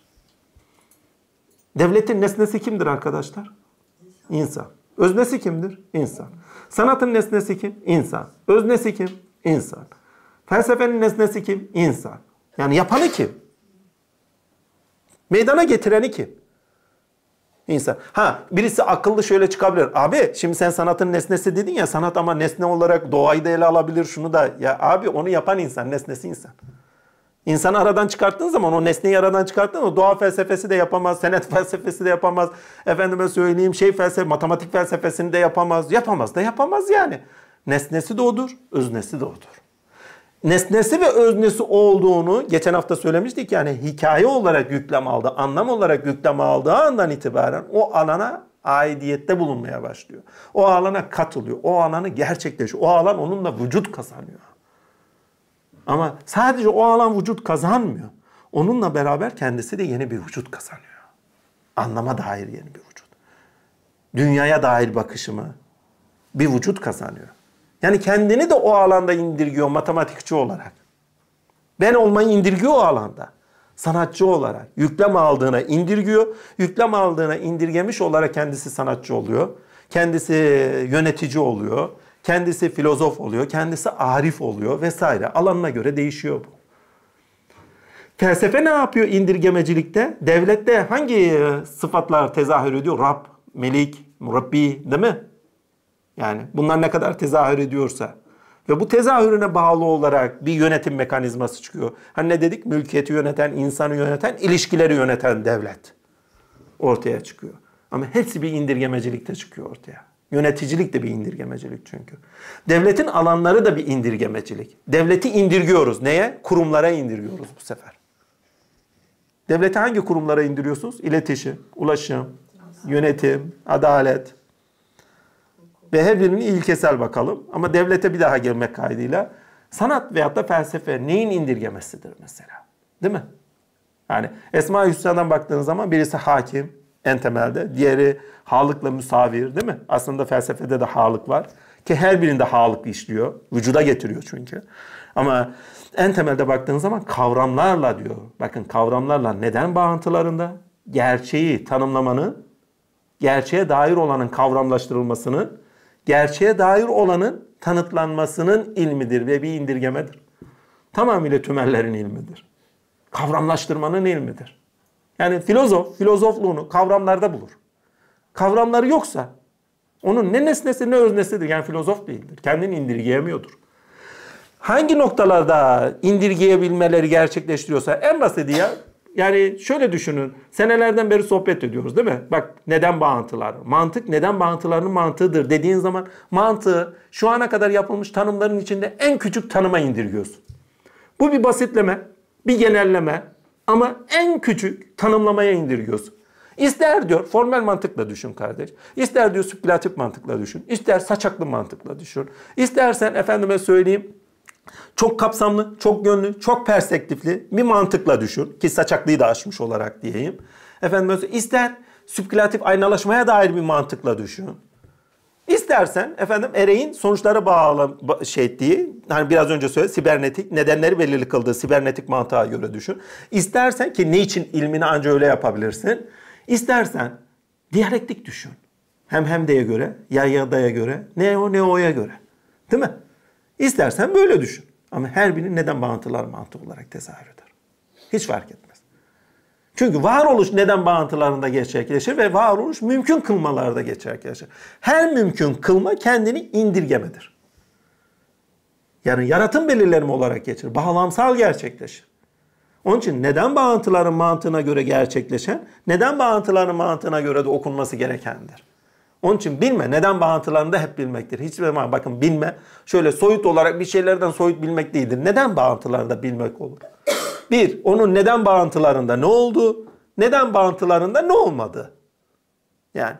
Devletin nesnesi kimdir arkadaşlar? İnsan. Öznesi kimdir? İnsan. Sanatın nesnesi kim? İnsan. Öznesi kim? İnsan. Felsefenin nesnesi kim? İnsan. Yani yapanı kim? Meydana getireni kim? insan. Ha birisi akıllı şöyle çıkabilir. Abi şimdi sen sanatın nesnesi dedin ya sanat ama nesne olarak doğayı da ele alabilir şunu da. Ya abi onu yapan insan nesnesi insan. İnsanı aradan çıkarttığın zaman o nesneyi aradan çıkarttığın zaman doğa felsefesi de yapamaz, senet felsefesi de yapamaz. Efendime söyleyeyim şey felsefe, matematik felsefesini de yapamaz. Yapamaz da yapamaz yani. Nesnesi de odur, öznesi de odur nesnesi ve öznesi olduğunu geçen hafta söylemiştik yani hikaye olarak yüklem aldı, anlam olarak yüklem aldığı andan itibaren o alana aidiyette bulunmaya başlıyor. O alana katılıyor. O alanı gerçekleşiyor. O alan onunla vücut kazanıyor. Ama sadece o alan vücut kazanmıyor. Onunla beraber kendisi de yeni bir vücut kazanıyor. Anlama dair yeni bir vücut. Dünyaya dair bakışımı bir vücut kazanıyor. Yani kendini de o alanda indirgiyor matematikçi olarak. Ben olmayı indirgiyor o alanda. Sanatçı olarak yüklem aldığına indirgiyor. Yüklem aldığına indirgemiş olarak kendisi sanatçı oluyor. Kendisi e, yönetici oluyor. Kendisi filozof oluyor. Kendisi arif oluyor vesaire. Alanına göre değişiyor bu. Felsefe ne yapıyor indirgemecilikte? Devlette hangi e, sıfatlar tezahür ediyor? Rab, melik, murabbi değil mi? Yani bunlar ne kadar tezahür ediyorsa. Ve bu tezahürüne bağlı olarak bir yönetim mekanizması çıkıyor. Hani ne dedik? Mülkiyeti yöneten, insanı yöneten, ilişkileri yöneten devlet ortaya çıkıyor. Ama hepsi bir indirgemecilikte çıkıyor ortaya. Yöneticilik de bir indirgemecilik çünkü. Devletin alanları da bir indirgemecilik. Devleti indirgiyoruz. Neye? Kurumlara indirgiyoruz bu sefer. Devleti hangi kurumlara indiriyorsunuz? İletişim, ulaşım, yönetim, adalet, ve her birini ilkesel bakalım. Ama devlete bir daha girmek kaydıyla sanat veyahut da felsefe neyin indirgemesidir mesela? Değil mi? Yani Esma-i Hüsna'dan baktığınız zaman birisi hakim en temelde. Diğeri halıkla müsavir değil mi? Aslında felsefede de halık var. Ki her birinde halık işliyor. Vücuda getiriyor çünkü. Ama en temelde baktığınız zaman kavramlarla diyor. Bakın kavramlarla neden bağıntılarında? Gerçeği tanımlamanın, gerçeğe dair olanın kavramlaştırılmasının gerçeğe dair olanın tanıtlanmasının ilmidir ve bir indirgemedir. Tamamıyla tümellerin ilmidir. Kavramlaştırmanın ilmidir. Yani filozof, filozofluğunu kavramlarda bulur. Kavramları yoksa onun ne nesnesi ne öznesidir. Yani filozof değildir. Kendini indirgeyemiyordur. Hangi noktalarda indirgeyebilmeleri gerçekleştiriyorsa en basiti ya yani şöyle düşünün. Senelerden beri sohbet ediyoruz değil mi? Bak neden bağıntılar? Mantık neden bağıntılarının mantığıdır dediğin zaman mantığı şu ana kadar yapılmış tanımların içinde en küçük tanıma indirgiyorsun. Bu bir basitleme, bir genelleme ama en küçük tanımlamaya indirgiyorsun. İster diyor formel mantıkla düşün kardeş. İster diyor süplatif mantıkla düşün. İster saçaklı mantıkla düşün. İstersen efendime söyleyeyim çok kapsamlı, çok gönlü, çok perspektifli bir mantıkla düşün. Ki saçaklığı da aşmış olarak diyeyim. Efendim ister süpkülatif aynalaşmaya dair bir mantıkla düşün. İstersen efendim ereğin sonuçlara bağlı şey ettiği, hani biraz önce söyledi sibernetik nedenleri belirli kıldığı sibernetik mantığa göre düşün. İstersen ki ne için ilmini anca öyle yapabilirsin. İstersen diyalektik düşün. Hem hem diye göre, ya ya daya göre, ne o ne oya göre. Değil mi? İstersen böyle düşün. Ama her biri neden bağıntılar mantık olarak tezahür eder. Hiç fark etmez. Çünkü varoluş neden bağıntılarında gerçekleşir ve varoluş mümkün kılmalarda gerçekleşir. Her mümkün kılma kendini indirgemedir. Yani yaratım belirlenme olarak geçir. Bağlamsal gerçekleşir. Onun için neden bağıntıların mantığına göre gerçekleşen, neden bağıntıların mantığına göre de okunması gerekendir. Onun için bilme. Neden bağlantılarını da hep bilmektir. Hiçbir zaman bakın bilme. Şöyle soyut olarak bir şeylerden soyut bilmek değildir. Neden bağlantılarında bilmek olur. Bir, onun neden bağlantılarında ne oldu? Neden bağlantılarında ne olmadı? Yani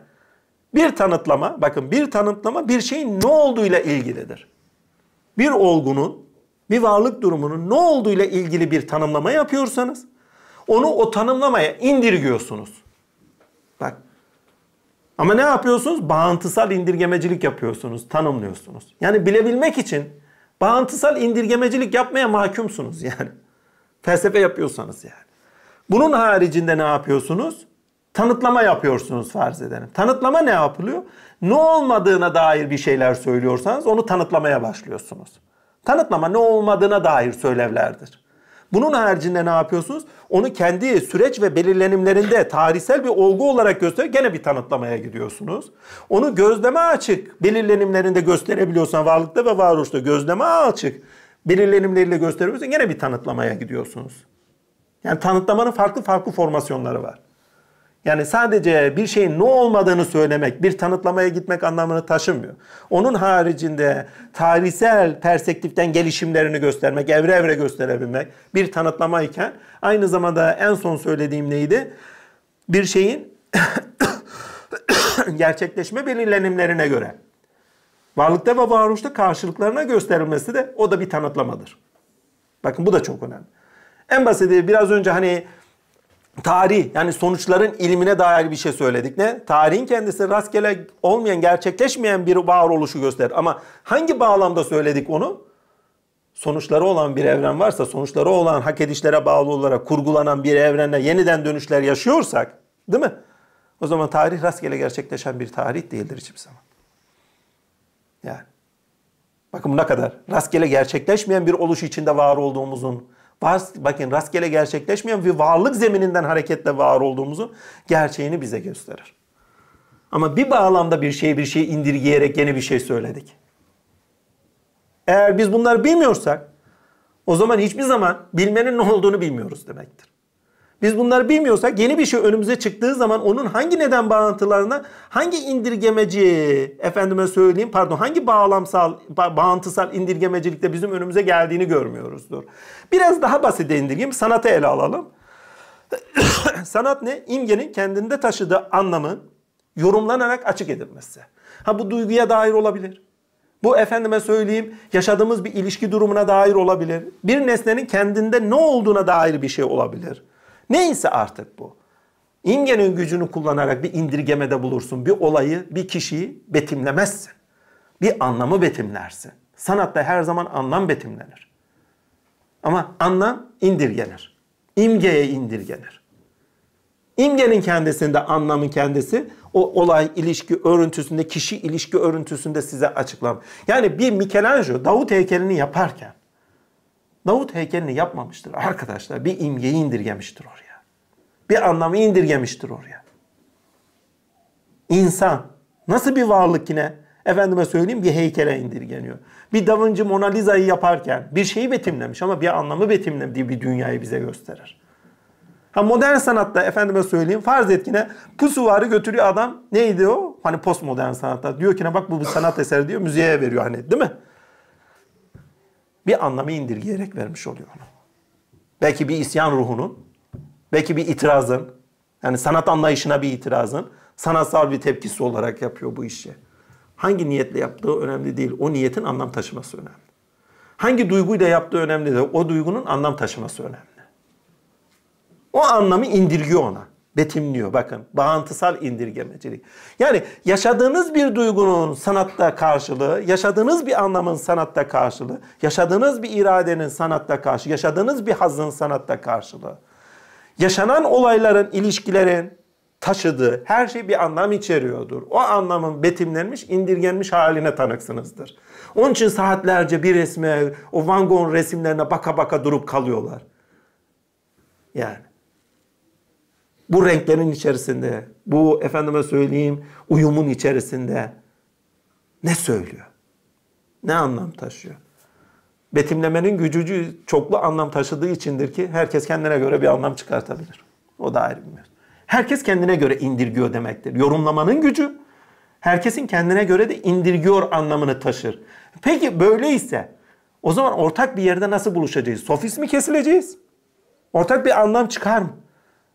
bir tanıtlama, bakın bir tanıtlama bir şeyin ne olduğuyla ilgilidir. Bir olgunun, bir varlık durumunun ne olduğuyla ilgili bir tanımlama yapıyorsanız onu o tanımlamaya indirgiyorsunuz. Bak ama ne yapıyorsunuz? Bağıntısal indirgemecilik yapıyorsunuz, tanımlıyorsunuz. Yani bilebilmek için bağıntısal indirgemecilik yapmaya mahkumsunuz yani. Felsefe yapıyorsanız yani. Bunun haricinde ne yapıyorsunuz? Tanıtlama yapıyorsunuz farz edelim. Tanıtlama ne yapılıyor? Ne olmadığına dair bir şeyler söylüyorsanız onu tanıtlamaya başlıyorsunuz. Tanıtlama ne olmadığına dair söylevlerdir. Bunun haricinde ne yapıyorsunuz? Onu kendi süreç ve belirlenimlerinde tarihsel bir olgu olarak göster gene bir tanıtlamaya gidiyorsunuz. Onu gözleme açık belirlenimlerinde gösterebiliyorsan varlıkta ve varoluşta gözleme açık belirlenimleriyle gösteriyorsan gene bir tanıtlamaya gidiyorsunuz. Yani tanıtlamanın farklı farklı formasyonları var. Yani sadece bir şeyin ne olmadığını söylemek, bir tanıtlamaya gitmek anlamını taşımıyor. Onun haricinde tarihsel perspektiften gelişimlerini göstermek, evre evre gösterebilmek bir tanıtlama iken aynı zamanda en son söylediğim neydi? Bir şeyin gerçekleşme belirlenimlerine göre varlıkta ve varoluşta karşılıklarına gösterilmesi de o da bir tanıtlamadır. Bakın bu da çok önemli. En basiti biraz önce hani tarih yani sonuçların ilmine dair bir şey söyledik. Ne? Tarihin kendisi rastgele olmayan, gerçekleşmeyen bir varoluşu gösterir. Ama hangi bağlamda söyledik onu? Sonuçları olan bir evren varsa, sonuçları olan hak edişlere bağlı olarak kurgulanan bir evrenle yeniden dönüşler yaşıyorsak, değil mi? O zaman tarih rastgele gerçekleşen bir tarih değildir hiçbir zaman. Yani. Bakın bu ne kadar rastgele gerçekleşmeyen bir oluş içinde var olduğumuzun bakın rastgele gerçekleşmeyen bir varlık zemininden hareketle var olduğumuzu gerçeğini bize gösterir. Ama bir bağlamda bir şeyi bir şey indirgeyerek yeni bir şey söyledik. Eğer biz bunları bilmiyorsak o zaman hiçbir zaman bilmenin ne olduğunu bilmiyoruz demektir. Biz bunları bilmiyorsak yeni bir şey önümüze çıktığı zaman onun hangi neden bağlantılarına hangi indirgemeci efendime söyleyeyim pardon hangi bağlamsal ba bağıntısal indirgemecilikte bizim önümüze geldiğini görmüyoruzdur. Biraz daha basite indirgeyim sanatı ele alalım. Sanat ne? İmgenin kendinde taşıdığı anlamın yorumlanarak açık edilmesi. Ha bu duyguya dair olabilir. Bu efendime söyleyeyim yaşadığımız bir ilişki durumuna dair olabilir. Bir nesnenin kendinde ne olduğuna dair bir şey olabilir. Neyse artık bu. İmgenin gücünü kullanarak bir indirgemede bulursun. Bir olayı, bir kişiyi betimlemezsin. Bir anlamı betimlersin. Sanatta her zaman anlam betimlenir. Ama anlam indirgenir. İmgeye indirgenir. İmgenin kendisinde anlamın kendisi o olay ilişki örüntüsünde, kişi ilişki örüntüsünde size açıklam. Yani bir Michelangelo Davut heykelini yaparken Davut heykelini yapmamıştır arkadaşlar. Bir imgeyi indirgemiştir oraya bir anlamı indirgemiştir oraya. İnsan nasıl bir varlık yine? Efendime söyleyeyim bir heykele indirgeniyor. Bir Da Vinci Mona Lisa'yı yaparken bir şeyi betimlemiş ama bir anlamı betimlediği bir dünyayı bize gösterir. Ha modern sanatta efendime söyleyeyim farz etkine pusu varı götürüyor adam. Neydi o? Hani postmodern sanatta. Diyor ki ne bak bu bir sanat eseri diyor müzeye veriyor hani değil mi? Bir anlamı indirgeyerek vermiş oluyor onu. Belki bir isyan ruhunun Belki bir itirazın, yani sanat anlayışına bir itirazın sanatsal bir tepkisi olarak yapıyor bu işi. Hangi niyetle yaptığı önemli değil. O niyetin anlam taşıması önemli. Hangi duyguyla yaptığı önemli değil. O duygunun anlam taşıması önemli. O anlamı indirgiyor ona. Betimliyor bakın. Bağıntısal indirgemecilik. Yani yaşadığınız bir duygunun sanatta karşılığı, yaşadığınız bir anlamın sanatta karşılığı, yaşadığınız bir iradenin sanatta karşılığı, yaşadığınız bir hazın sanatta karşılığı yaşanan olayların, ilişkilerin taşıdığı her şey bir anlam içeriyordur. O anlamın betimlenmiş, indirgenmiş haline tanıksınızdır. Onun için saatlerce bir resme, o Van Gogh'un resimlerine baka baka durup kalıyorlar. Yani bu renklerin içerisinde, bu efendime söyleyeyim uyumun içerisinde ne söylüyor? Ne anlam taşıyor? betimlemenin gücücü çoklu anlam taşıdığı içindir ki herkes kendine göre bir anlam çıkartabilir. O da ayrı bir mevzu. Herkes kendine göre indirgiyor demektir. Yorumlamanın gücü herkesin kendine göre de indirgiyor anlamını taşır. Peki böyleyse o zaman ortak bir yerde nasıl buluşacağız? Sofist mi kesileceğiz? Ortak bir anlam çıkar mı?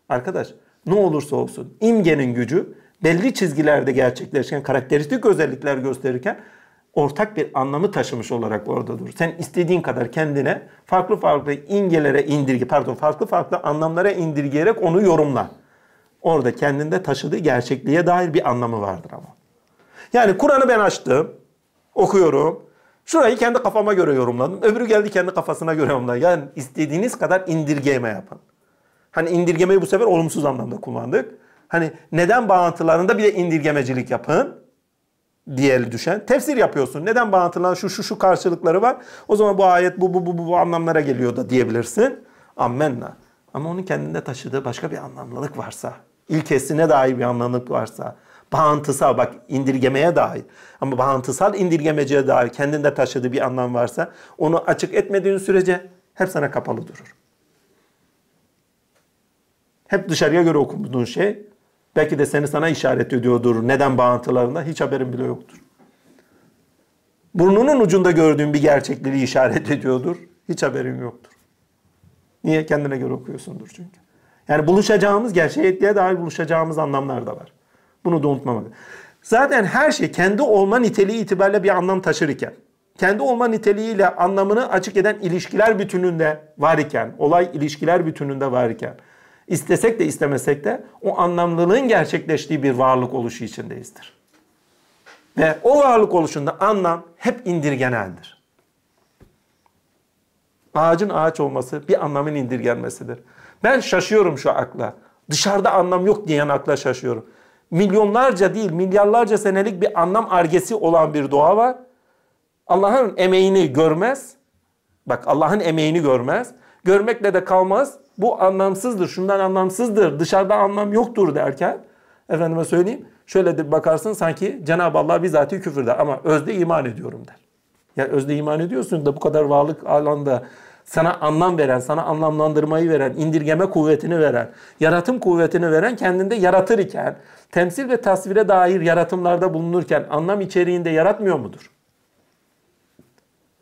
Arkadaş ne olursa olsun imgenin gücü belli çizgilerde gerçekleşen karakteristik özellikler gösterirken ortak bir anlamı taşımış olarak orada durur. Sen istediğin kadar kendine farklı farklı ingelere indirgi, pardon farklı farklı anlamlara indirgeyerek onu yorumla. Orada kendinde taşıdığı gerçekliğe dair bir anlamı vardır ama. Yani Kur'an'ı ben açtım, okuyorum. Şurayı kendi kafama göre yorumladım. Öbürü geldi kendi kafasına göre yorumladı. Yani istediğiniz kadar indirgeme yapın. Hani indirgemeyi bu sefer olumsuz anlamda kullandık. Hani neden bağıntılarında bir de indirgemecilik yapın diye düşen tefsir yapıyorsun. Neden bağlantılan şu şu şu karşılıkları var. O zaman bu ayet bu bu bu bu, bu anlamlara geliyor da diyebilirsin. Ammenna. Ama onun kendinde taşıdığı başka bir anlamlılık varsa, ilkesine dair bir anlamlılık varsa, bağıntısal bak indirgemeye dair ama bağıntısal indirgemeciye dair kendinde taşıdığı bir anlam varsa onu açık etmediğin sürece hep sana kapalı durur. Hep dışarıya göre okuduğun şey Belki de seni sana işaret ediyordur. Neden bağıntılarında hiç haberin bile yoktur. Burnunun ucunda gördüğün bir gerçekliği işaret ediyordur. Hiç haberin yoktur. Niye? Kendine göre okuyorsundur çünkü. Yani buluşacağımız, gerçekliğe dair buluşacağımız anlamlar da var. Bunu da unutmamak. Zaten her şey kendi olma niteliği itibariyle bir anlam taşır iken, kendi olma niteliğiyle anlamını açık eden ilişkiler bütününde var iken, olay ilişkiler bütününde var iken, İstesek de istemesek de o anlamlılığın gerçekleştiği bir varlık oluşu içindeyizdir. Ve o varlık oluşunda anlam hep indirgeneldir. Ağacın ağaç olması bir anlamın indirgenmesidir. Ben şaşıyorum şu akla. Dışarıda anlam yok diyen akla şaşıyorum. Milyonlarca değil milyarlarca senelik bir anlam argesi olan bir doğa var. Allah'ın emeğini görmez. Bak Allah'ın emeğini görmez. Görmekle de kalmaz bu anlamsızdır, şundan anlamsızdır, dışarıda anlam yoktur derken efendime söyleyeyim şöyle de bakarsın sanki Cenab-ı Allah bizatihi küfür ama özde iman ediyorum der. Yani özde iman ediyorsun da bu kadar varlık alanda sana anlam veren, sana anlamlandırmayı veren, indirgeme kuvvetini veren, yaratım kuvvetini veren kendinde yaratır iken, temsil ve tasvire dair yaratımlarda bulunurken anlam içeriğinde yaratmıyor mudur?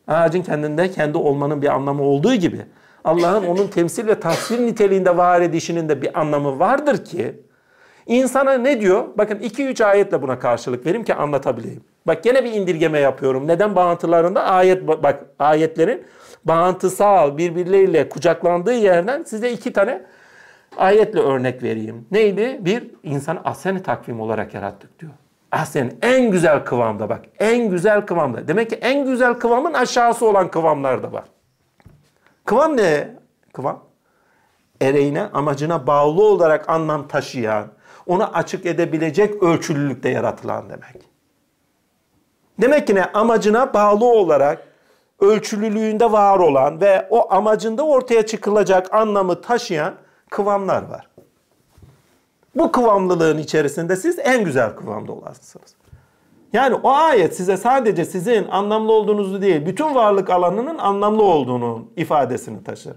Ağacın kendinde kendi olmanın bir anlamı olduğu gibi Allah'ın onun temsil ve tasvir niteliğinde var edişinin de bir anlamı vardır ki insana ne diyor? Bakın 2-3 ayetle buna karşılık vereyim ki anlatabileyim. Bak gene bir indirgeme yapıyorum. Neden bağıntılarında ayet bak ayetlerin bağıntısal birbirleriyle kucaklandığı yerden size iki tane ayetle örnek vereyim. Neydi? Bir insan ahsen takvim olarak yarattık diyor. Asen en güzel kıvamda bak. En güzel kıvamda. Demek ki en güzel kıvamın aşağısı olan kıvamlar da var. Kıvam ne? Kıvam ereğine, amacına bağlı olarak anlam taşıyan, onu açık edebilecek ölçülülükte yaratılan demek. Demek ki ne? Amacına bağlı olarak ölçülülüğünde var olan ve o amacında ortaya çıkılacak anlamı taşıyan kıvamlar var. Bu kıvamlılığın içerisinde siz en güzel kıvamda olansınız. Yani o ayet size sadece sizin anlamlı olduğunuzu değil, bütün varlık alanının anlamlı olduğunu ifadesini taşır.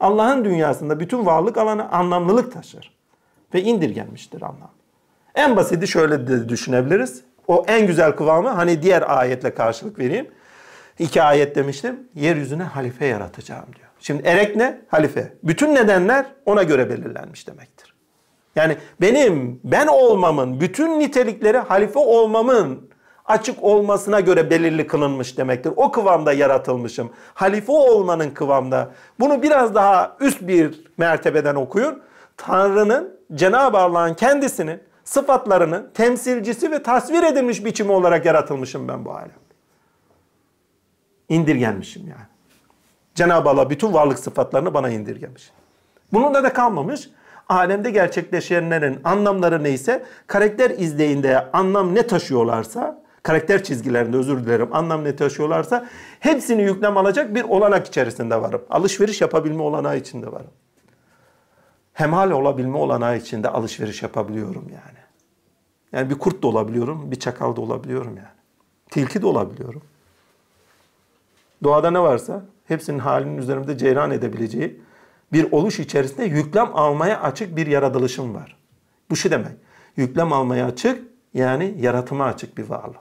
Allah'ın dünyasında bütün varlık alanı anlamlılık taşır ve indirgenmiştir anlam. En basiti şöyle de düşünebiliriz. O en güzel kıvamı hani diğer ayetle karşılık vereyim. İki ayet demiştim. Yeryüzüne halife yaratacağım diyor. Şimdi erek ne? Halife. Bütün nedenler ona göre belirlenmiş demektir. Yani benim ben olmamın bütün nitelikleri halife olmamın açık olmasına göre belirli kılınmış demektir. O kıvamda yaratılmışım. Halife olmanın kıvamda. Bunu biraz daha üst bir mertebeden okuyun. Tanrı'nın, Cenab-ı Allah'ın kendisinin sıfatlarının temsilcisi ve tasvir edilmiş biçimi olarak yaratılmışım ben bu alemde. İndirgenmişim yani. Cenab-ı Allah bütün varlık sıfatlarını bana indirgemiş. Bununla da kalmamış alemde gerçekleşenlerin anlamları neyse karakter izleyinde anlam ne taşıyorlarsa karakter çizgilerinde özür dilerim anlam ne taşıyorlarsa hepsini yüklem alacak bir olanak içerisinde varım. Alışveriş yapabilme olanağı içinde varım. Hemhal olabilme olanağı içinde alışveriş yapabiliyorum yani. Yani bir kurt da olabiliyorum, bir çakal da olabiliyorum yani. Tilki de olabiliyorum. Doğada ne varsa hepsinin halinin üzerinde ceyran edebileceği bir oluş içerisinde yüklem almaya açık bir yaratılışım var. Bu şu demek. Yüklem almaya açık yani yaratıma açık bir varlık.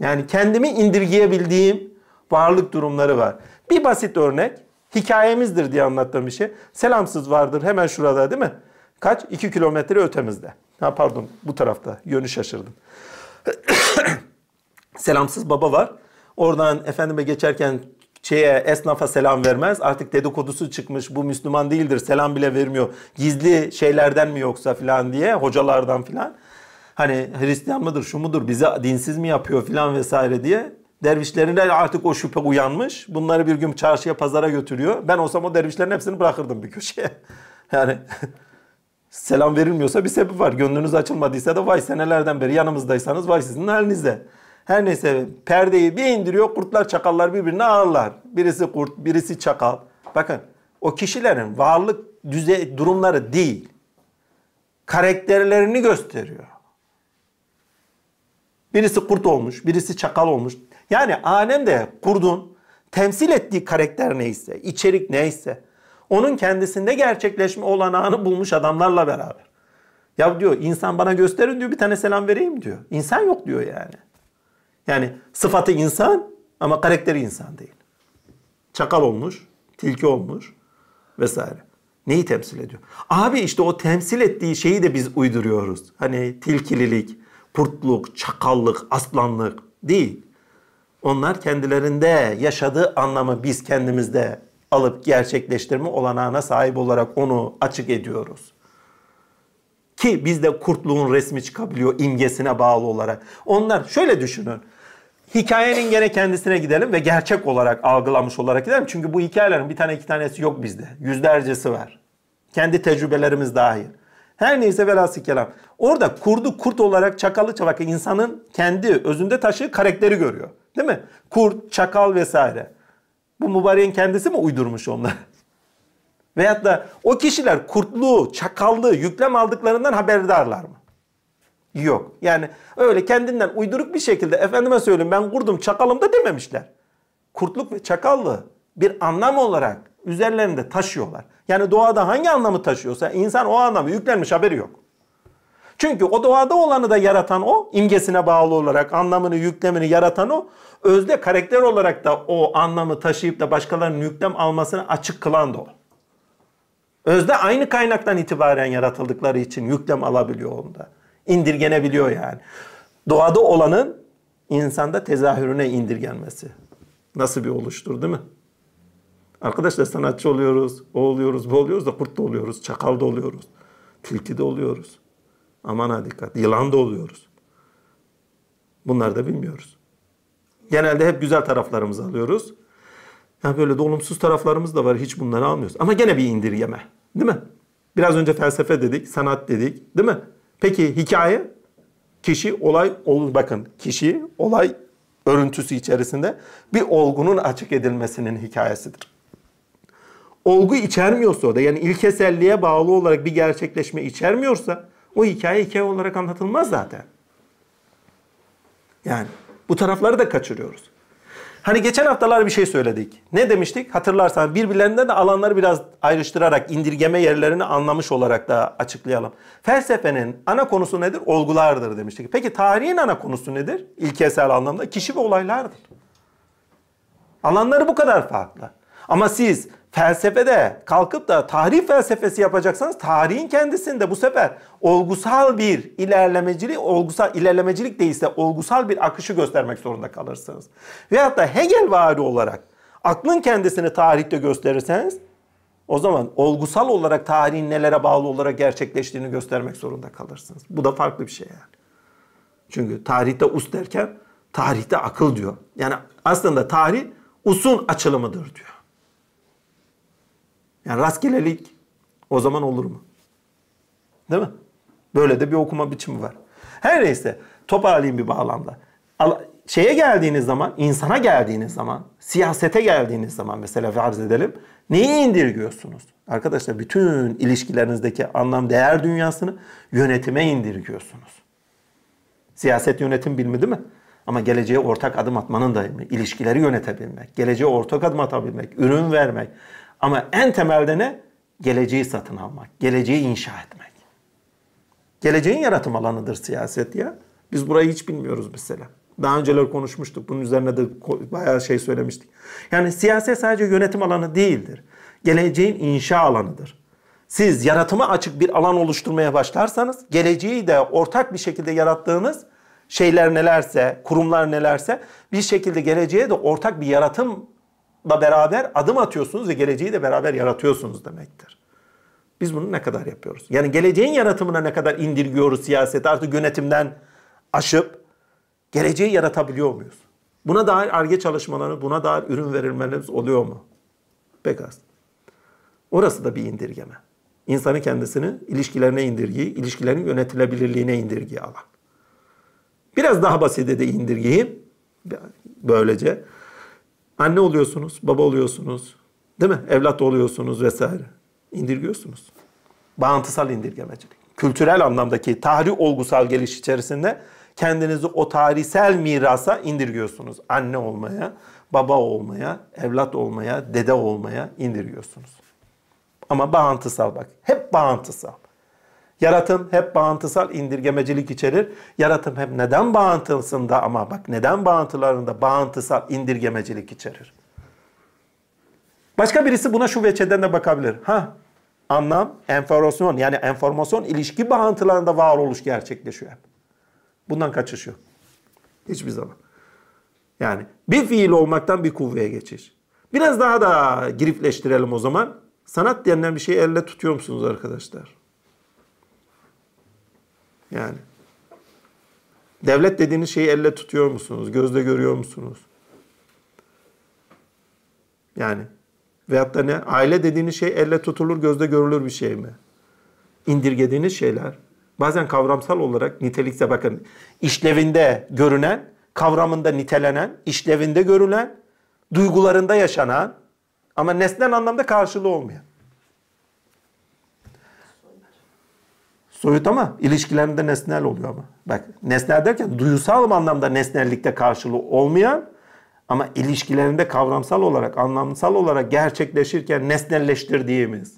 Yani kendimi indirgeyebildiğim varlık durumları var. Bir basit örnek hikayemizdir diye anlattığım bir şey. Selamsız vardır hemen şurada değil mi? Kaç? 2 kilometre ötemizde. Ha pardon bu tarafta yönü şaşırdım. Selamsız baba var. Oradan efendime geçerken şeye esnafa selam vermez. Artık dedikodusu çıkmış bu Müslüman değildir selam bile vermiyor. Gizli şeylerden mi yoksa filan diye hocalardan filan. Hani Hristiyan mıdır şu mudur bizi dinsiz mi yapıyor filan vesaire diye. Dervişlerinde artık o şüphe uyanmış. Bunları bir gün çarşıya pazara götürüyor. Ben olsam o dervişlerin hepsini bırakırdım bir köşeye. Yani selam verilmiyorsa bir sebep var. Gönlünüz açılmadıysa da vay senelerden beri yanımızdaysanız vay sizin halinizde. Her neyse perdeyi bir indiriyor kurtlar çakallar birbirine ağırlar. Birisi kurt birisi çakal. Bakın o kişilerin varlık düzey durumları değil. Karakterlerini gösteriyor. Birisi kurt olmuş, birisi çakal olmuş. Yani Adem de kurdun temsil ettiği karakter neyse, içerik neyse onun kendisinde gerçekleşme olanağını bulmuş adamlarla beraber. Ya diyor insan bana gösterin diyor bir tane selam vereyim diyor. İnsan yok diyor yani. Yani sıfatı insan ama karakteri insan değil. Çakal olmuş, tilki olmuş vesaire. Neyi temsil ediyor? Abi işte o temsil ettiği şeyi de biz uyduruyoruz. Hani tilkililik, kurtluk, çakallık, aslanlık değil. Onlar kendilerinde yaşadığı anlamı biz kendimizde alıp gerçekleştirme olanağına sahip olarak onu açık ediyoruz. Ki bizde kurtluğun resmi çıkabiliyor imgesine bağlı olarak. Onlar şöyle düşünün. Hikayenin gene kendisine gidelim ve gerçek olarak algılamış olarak gidelim. Çünkü bu hikayelerin bir tane iki tanesi yok bizde. Yüzlercesi var. Kendi tecrübelerimiz dahil. Her neyse velhasıl kelam. Orada kurdu kurt olarak çakallı çavak insanın kendi özünde taşıdığı karakteri görüyor. Değil mi? Kurt, çakal vesaire. Bu mübareğin kendisi mi uydurmuş onları? Veyahut da o kişiler kurtluğu, çakallığı, yüklem aldıklarından haberdarlar mı? Yok. Yani öyle kendinden uyduruk bir şekilde efendime söyleyeyim ben kurdum çakalım da dememişler. Kurtluk ve çakallığı bir anlam olarak üzerlerinde taşıyorlar. Yani doğada hangi anlamı taşıyorsa insan o anlamı yüklenmiş haberi yok. Çünkü o doğada olanı da yaratan o, imgesine bağlı olarak anlamını, yüklemini yaratan o, özde karakter olarak da o anlamı taşıyıp da başkalarının yüklem almasını açık kılan da o. Özde aynı kaynaktan itibaren yaratıldıkları için yüklem alabiliyor onda. İndirgenebiliyor yani. Doğada olanın insanda tezahürüne indirgenmesi. Nasıl bir oluştur değil mi? Arkadaşlar sanatçı oluyoruz, o oluyoruz, bu oluyoruz da kurt da oluyoruz, çakal da oluyoruz, tilki de oluyoruz. Aman ha dikkat, yılan da oluyoruz. Bunları da bilmiyoruz. Genelde hep güzel taraflarımızı alıyoruz. Ha böyle de olumsuz taraflarımız da var. Hiç bunları almıyoruz. Ama gene bir indirgeme. Değil mi? Biraz önce felsefe dedik, sanat dedik. Değil mi? Peki hikaye? Kişi olay, ol, bakın kişi olay örüntüsü içerisinde bir olgunun açık edilmesinin hikayesidir. Olgu içermiyorsa o da yani ilkeselliğe bağlı olarak bir gerçekleşme içermiyorsa o hikaye hikaye olarak anlatılmaz zaten. Yani bu tarafları da kaçırıyoruz. Hani geçen haftalar bir şey söyledik. Ne demiştik? Hatırlarsan birbirlerinden de alanları biraz ayrıştırarak indirgeme yerlerini anlamış olarak da açıklayalım. Felsefenin ana konusu nedir? Olgulardır demiştik. Peki tarihin ana konusu nedir? İlkesel anlamda kişi ve olaylardır. Alanları bu kadar farklı. Ama siz felsefede kalkıp da tarih felsefesi yapacaksanız tarihin kendisinde bu sefer olgusal bir ilerlemecilik, olgusal ilerlemecilik değilse olgusal bir akışı göstermek zorunda kalırsınız. Veyahut da Hegel vari olarak aklın kendisini tarihte gösterirseniz o zaman olgusal olarak tarihin nelere bağlı olarak gerçekleştiğini göstermek zorunda kalırsınız. Bu da farklı bir şey yani. Çünkü tarihte us derken tarihte akıl diyor. Yani aslında tarih usun açılımıdır diyor. Yani rastgelelik o zaman olur mu? Değil mi? Böyle de bir okuma biçimi var. Her neyse toparlayayım bir bağlamda. Şeye geldiğiniz zaman, insana geldiğiniz zaman, siyasete geldiğiniz zaman mesela farz edelim. Neyi indirgiyorsunuz? Arkadaşlar bütün ilişkilerinizdeki anlam değer dünyasını yönetime indirgiyorsunuz. Siyaset yönetim bilimi değil mi? Ama geleceğe ortak adım atmanın da ilişkileri yönetebilmek, geleceğe ortak adım atabilmek, ürün vermek, ama en temelde ne? Geleceği satın almak, geleceği inşa etmek. Geleceğin yaratım alanıdır siyaset ya. Biz burayı hiç bilmiyoruz mesela. Daha önceler konuşmuştuk. Bunun üzerine de bayağı şey söylemiştik. Yani siyaset sadece yönetim alanı değildir. Geleceğin inşa alanıdır. Siz yaratıma açık bir alan oluşturmaya başlarsanız geleceği de ortak bir şekilde yarattığınız şeyler nelerse, kurumlar nelerse bir şekilde geleceğe de ortak bir yaratım da beraber adım atıyorsunuz ve geleceği de beraber yaratıyorsunuz demektir. Biz bunu ne kadar yapıyoruz? Yani geleceğin yaratımına ne kadar indirgiyoruz siyaset artık yönetimden aşıp geleceği yaratabiliyor muyuz? Buna dair arge çalışmaları, buna dair ürün verilmelerimiz oluyor mu? Pek az. Orası da bir indirgeme. İnsanı kendisini ilişkilerine indirgeyi, ilişkilerin yönetilebilirliğine indirgeyi alan. Biraz daha basite de indirgeyim. Böylece Anne oluyorsunuz, baba oluyorsunuz. Değil mi? Evlat oluyorsunuz vesaire. İndirgiyorsunuz. Bağıntısal indirgemecilik. Kültürel anlamdaki tarih olgusal geliş içerisinde kendinizi o tarihsel mirasa indirgiyorsunuz. Anne olmaya, baba olmaya, evlat olmaya, dede olmaya indirgiyorsunuz. Ama bağıntısal bak. Hep bağıntısal. Yaratım hep bağıntısal indirgemecilik içerir. Yaratım hep neden bağıntısında ama bak neden bağıntılarında bağıntısal indirgemecilik içerir. Başka birisi buna şu veçeden de bakabilir. Ha anlam, enformasyon yani enformasyon ilişki bağıntılarında varoluş gerçekleşiyor hep. Bundan kaçış yok. Hiçbir zaman. Yani bir fiil olmaktan bir kuvveye geçiş. Biraz daha da girifleştirelim o zaman. Sanat denilen bir şeyi elle tutuyor musunuz arkadaşlar? Yani devlet dediğiniz şeyi elle tutuyor musunuz? Gözle görüyor musunuz? Yani veyahut da ne? Aile dediğiniz şey elle tutulur, gözle görülür bir şey mi? İndirgediğiniz şeyler bazen kavramsal olarak nitelikse bakın işlevinde görünen, kavramında nitelenen, işlevinde görülen, duygularında yaşanan ama nesnen anlamda karşılığı olmayan. Soyut ama ilişkilerinde nesnel oluyor ama. Bak nesnel derken duyusal anlamda nesnellikte karşılığı olmayan ama ilişkilerinde kavramsal olarak, anlamsal olarak gerçekleşirken nesnelleştirdiğimiz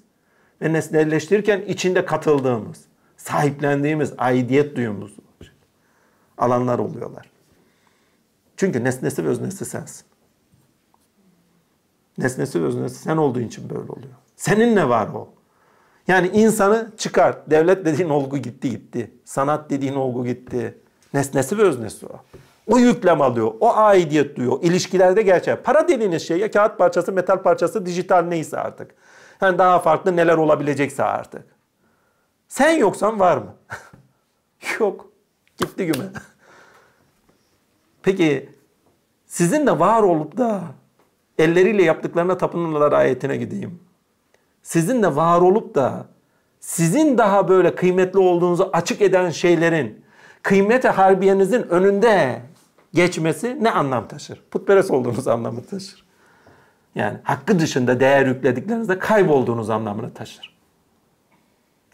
ve nesnelleştirirken içinde katıldığımız, sahiplendiğimiz aidiyet duyumuz alanlar oluyorlar. Çünkü nesnesi ve öznesi sensin. Nesnesi ve öznesi sen olduğu için böyle oluyor. Seninle var o. Yani insanı çıkar. Devlet dediğin olgu gitti gitti. Sanat dediğin olgu gitti. Nesnesi ve öznesi o. O yüklem alıyor. O aidiyet duyuyor. İlişkilerde gerçek. Para dediğiniz şey ya kağıt parçası, metal parçası, dijital neyse artık. Yani daha farklı neler olabilecekse artık. Sen yoksan var mı? Yok. Gitti güme. Peki sizin de var olup da elleriyle yaptıklarına tapınırlar ayetine gideyim sizin de var olup da sizin daha böyle kıymetli olduğunuzu açık eden şeylerin kıymete harbiyenizin önünde geçmesi ne anlam taşır? Putperest olduğunuz anlamı taşır. Yani hakkı dışında değer yüklediklerinizde kaybolduğunuz anlamını taşır.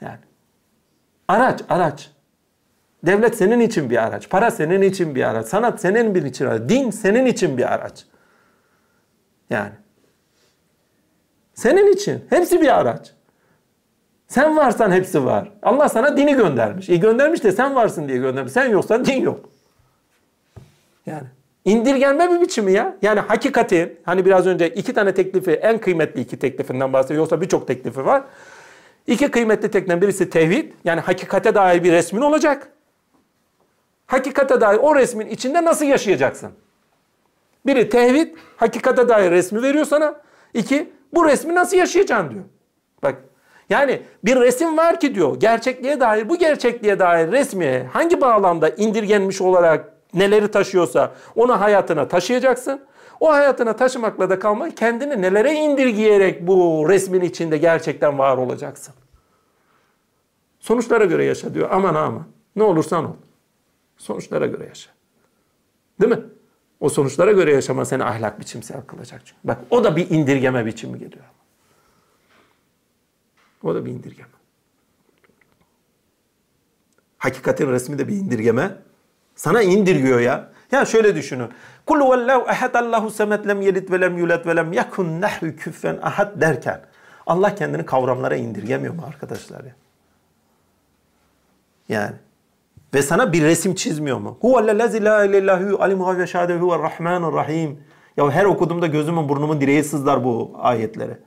Yani araç araç. Devlet senin için bir araç. Para senin için bir araç. Sanat senin bir için araç. Din senin için bir araç. Yani senin için. Hepsi bir araç. Sen varsan hepsi var. Allah sana dini göndermiş. E göndermiş de sen varsın diye göndermiş. Sen yoksan din yok. Yani indirgenme bir biçimi ya. Yani hakikatin hani biraz önce iki tane teklifi en kıymetli iki teklifinden bahsediyor. Yoksa birçok teklifi var. İki kıymetli teknen birisi tevhid. Yani hakikate dair bir resmin olacak. Hakikate dair o resmin içinde nasıl yaşayacaksın? Biri tevhid, hakikate dair resmi veriyor sana. İki, bu resmi nasıl yaşayacaksın diyor. Bak yani bir resim var ki diyor gerçekliğe dair bu gerçekliğe dair resmi hangi bağlamda indirgenmiş olarak neleri taşıyorsa onu hayatına taşıyacaksın. O hayatına taşımakla da kalmak kendini nelere indirgeyerek bu resmin içinde gerçekten var olacaksın. Sonuçlara göre yaşa diyor. Aman aman. Ne olursan ol. Sonuçlara göre yaşa. Değil mi? O sonuçlara göre yaşama seni ahlak biçimsel kılacak çünkü. Bak o da bir indirgeme biçimi geliyor. O da bir indirgeme. Hakikatin resmi de bir indirgeme. Sana indirgiyor ya. Ya şöyle düşünün. Kul vallahu ehad Allahu semet lem yelit ve lem yulet ve lem yekun nehu küffen ahad derken Allah kendini kavramlara indirgemiyor mu arkadaşlar ya? Yani ve sana bir resim çizmiyor mu? la Huvellezî lâ ilâhü alim gaybe şâdehu rahim. Ya her okuduğumda gözümün burnumun direği sızlar bu ayetlere.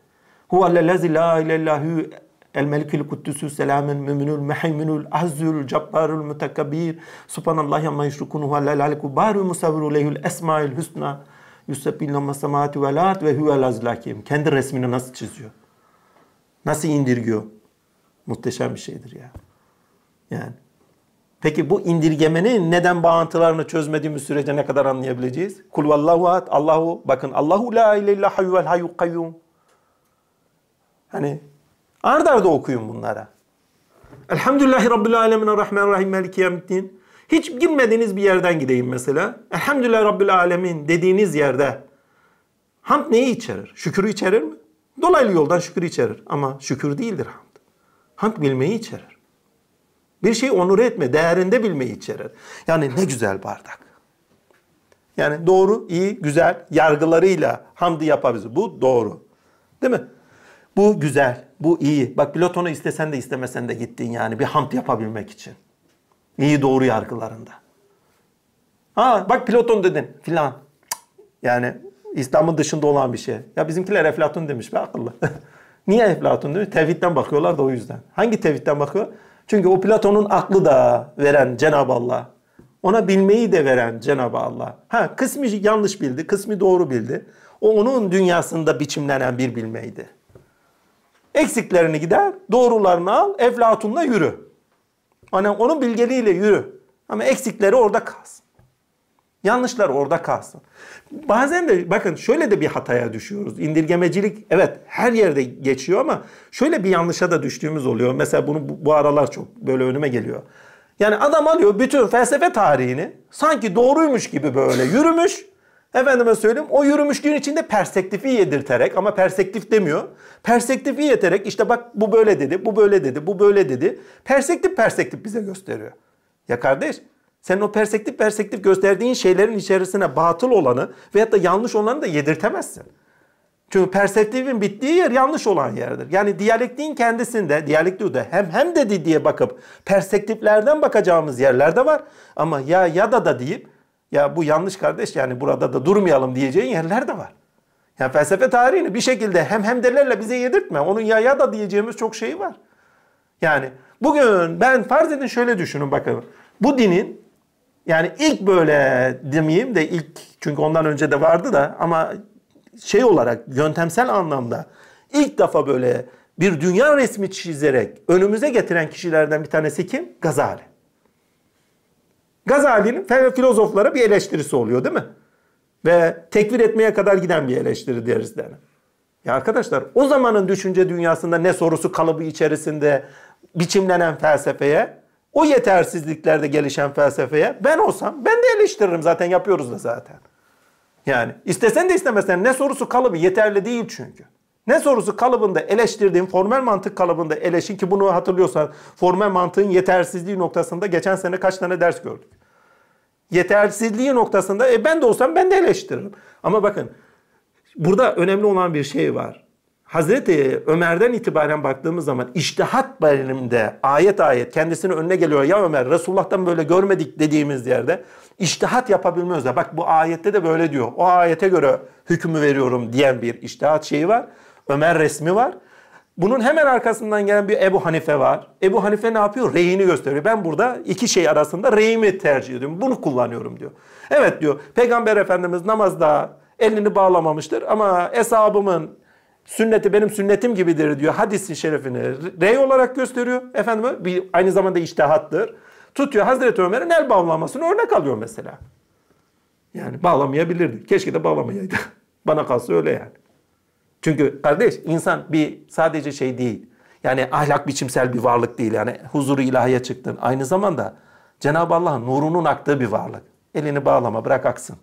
Huvellezî la ilâhü El melikül kuddüsü selamün müminül mehimminül azzül cabbarül mütekabbir subhanallahi amma yüşrikunu hallel aliku barü musavviru lehül esmaül hüsna yusebbilna masamati vel art ve huvel azlakim. Kendi resmini nasıl çiziyor? Nasıl indirgiyor? Muhteşem bir şeydir ya. Yani Peki bu indirgemenin neden bağıntılarını çözmediğimiz sürece ne kadar anlayabileceğiz? Kul vallahu Allahu, bakın Allahu la ilahe illa hayyul hayyu kayyum. Hani ard arda okuyun bunlara. Elhamdülillahi Rabbil Alemin Rahman Rahim Meliki Yemiddin. Hiç girmediğiniz bir yerden gideyim mesela. Elhamdülillahi Rabbil Alemin dediğiniz yerde hamd neyi içerir? Şükürü içerir mi? Dolaylı yoldan şükür içerir ama şükür değildir hamd. Hamd bilmeyi içerir. Bir şeyi onur etme, değerinde bilmeyi içerir. Yani ne güzel bardak. Yani doğru, iyi, güzel yargılarıyla hamdi yapabiliriz. Bu doğru. Değil mi? Bu güzel, bu iyi. Bak Platon'u istesen de istemesen de gittin yani bir hamd yapabilmek için. İyi doğru yargılarında. Ha bak Platon dedin filan. Yani İslam'ın dışında olan bir şey. Ya bizimkiler Eflatun demiş be akıllı. Niye Eflatun demiş? Tevhidden bakıyorlar da o yüzden. Hangi tevhidden bakıyor? Çünkü o Platon'un aklı da veren Cenab-ı Allah. Ona bilmeyi de veren Cenab-ı Allah. Ha kısmi yanlış bildi, kısmi doğru bildi. O onun dünyasında biçimlenen bir bilmeydi. Eksiklerini gider, doğrularını al, Eflatun'la yürü. hani onun bilgeliğiyle yürü. Ama eksikleri orada kalsın. Yanlışlar orada kalsın. Bazen de bakın şöyle de bir hataya düşüyoruz. İndirgemecilik evet her yerde geçiyor ama şöyle bir yanlışa da düştüğümüz oluyor. Mesela bunu bu, aralar çok böyle önüme geliyor. Yani adam alıyor bütün felsefe tarihini sanki doğruymuş gibi böyle yürümüş. Efendime söyleyeyim o yürümüş gün içinde perspektifi yedirterek ama perspektif demiyor. Perspektifi yeterek işte bak bu böyle dedi, bu böyle dedi, bu böyle dedi. Perspektif perspektif bize gösteriyor. Ya kardeş sen o perspektif perspektif gösterdiğin şeylerin içerisine batıl olanı veyahut da yanlış olanı da yedirtemezsin. Çünkü perspektifin bittiği yer yanlış olan yerdir. Yani diyalektiğin kendisinde, diyalektiğde hem hem dedi diye bakıp perspektiflerden bakacağımız yerler de var. Ama ya ya da da deyip ya bu yanlış kardeş yani burada da durmayalım diyeceğin yerler de var. Yani felsefe tarihini bir şekilde hem hem delerle bize yedirtme. Onun ya ya da diyeceğimiz çok şey var. Yani bugün ben farz edin şöyle düşünün bakalım Bu dinin yani ilk böyle demeyeyim de ilk çünkü ondan önce de vardı da ama şey olarak yöntemsel anlamda ilk defa böyle bir dünya resmi çizerek önümüze getiren kişilerden bir tanesi kim? Gazali. Gazali'nin filozoflara bir eleştirisi oluyor değil mi? Ve tekvir etmeye kadar giden bir eleştiri deriz yani. Ya arkadaşlar o zamanın düşünce dünyasında ne sorusu kalıbı içerisinde biçimlenen felsefeye o yetersizliklerde gelişen felsefeye ben olsam ben de eleştiririm zaten yapıyoruz da zaten. Yani istesen de istemesen ne sorusu kalıbı yeterli değil çünkü. Ne sorusu kalıbında eleştirdiğim formel mantık kalıbında eleşin ki bunu hatırlıyorsan formel mantığın yetersizliği noktasında geçen sene kaç tane ders gördük. Yetersizliği noktasında e ben de olsam ben de eleştiririm. Ama bakın burada önemli olan bir şey var. Hazreti Ömer'den itibaren baktığımız zaman iştihat bölümünde ayet ayet kendisini önüne geliyor. Ya Ömer Resulullah'tan böyle görmedik dediğimiz yerde iştihat yapabilme özelliği. Bak bu ayette de böyle diyor. O ayete göre hükmü veriyorum diyen bir iştihat şeyi var. Ömer resmi var. Bunun hemen arkasından gelen bir Ebu Hanife var. Ebu Hanife ne yapıyor? Reyini gösteriyor. Ben burada iki şey arasında reyimi tercih ediyorum. Bunu kullanıyorum diyor. Evet diyor. Peygamber Efendimiz namazda elini bağlamamıştır ama hesabı'mın Sünneti benim sünnetim gibidir diyor. Hadisin şerefini rey olarak gösteriyor. Efendim bir, aynı zamanda iştihattır. Tutuyor Hazreti Ömer'in el bağlamasını örnek alıyor mesela. Yani bağlamayabilirdi. Keşke de bağlamayaydı. Bana kalsa öyle yani. Çünkü kardeş insan bir sadece şey değil. Yani ahlak biçimsel bir varlık değil. Yani huzuru ilahiye çıktın. Aynı zamanda Cenab-ı Allah'ın nurunun aktığı bir varlık. Elini bağlama bırak aksın.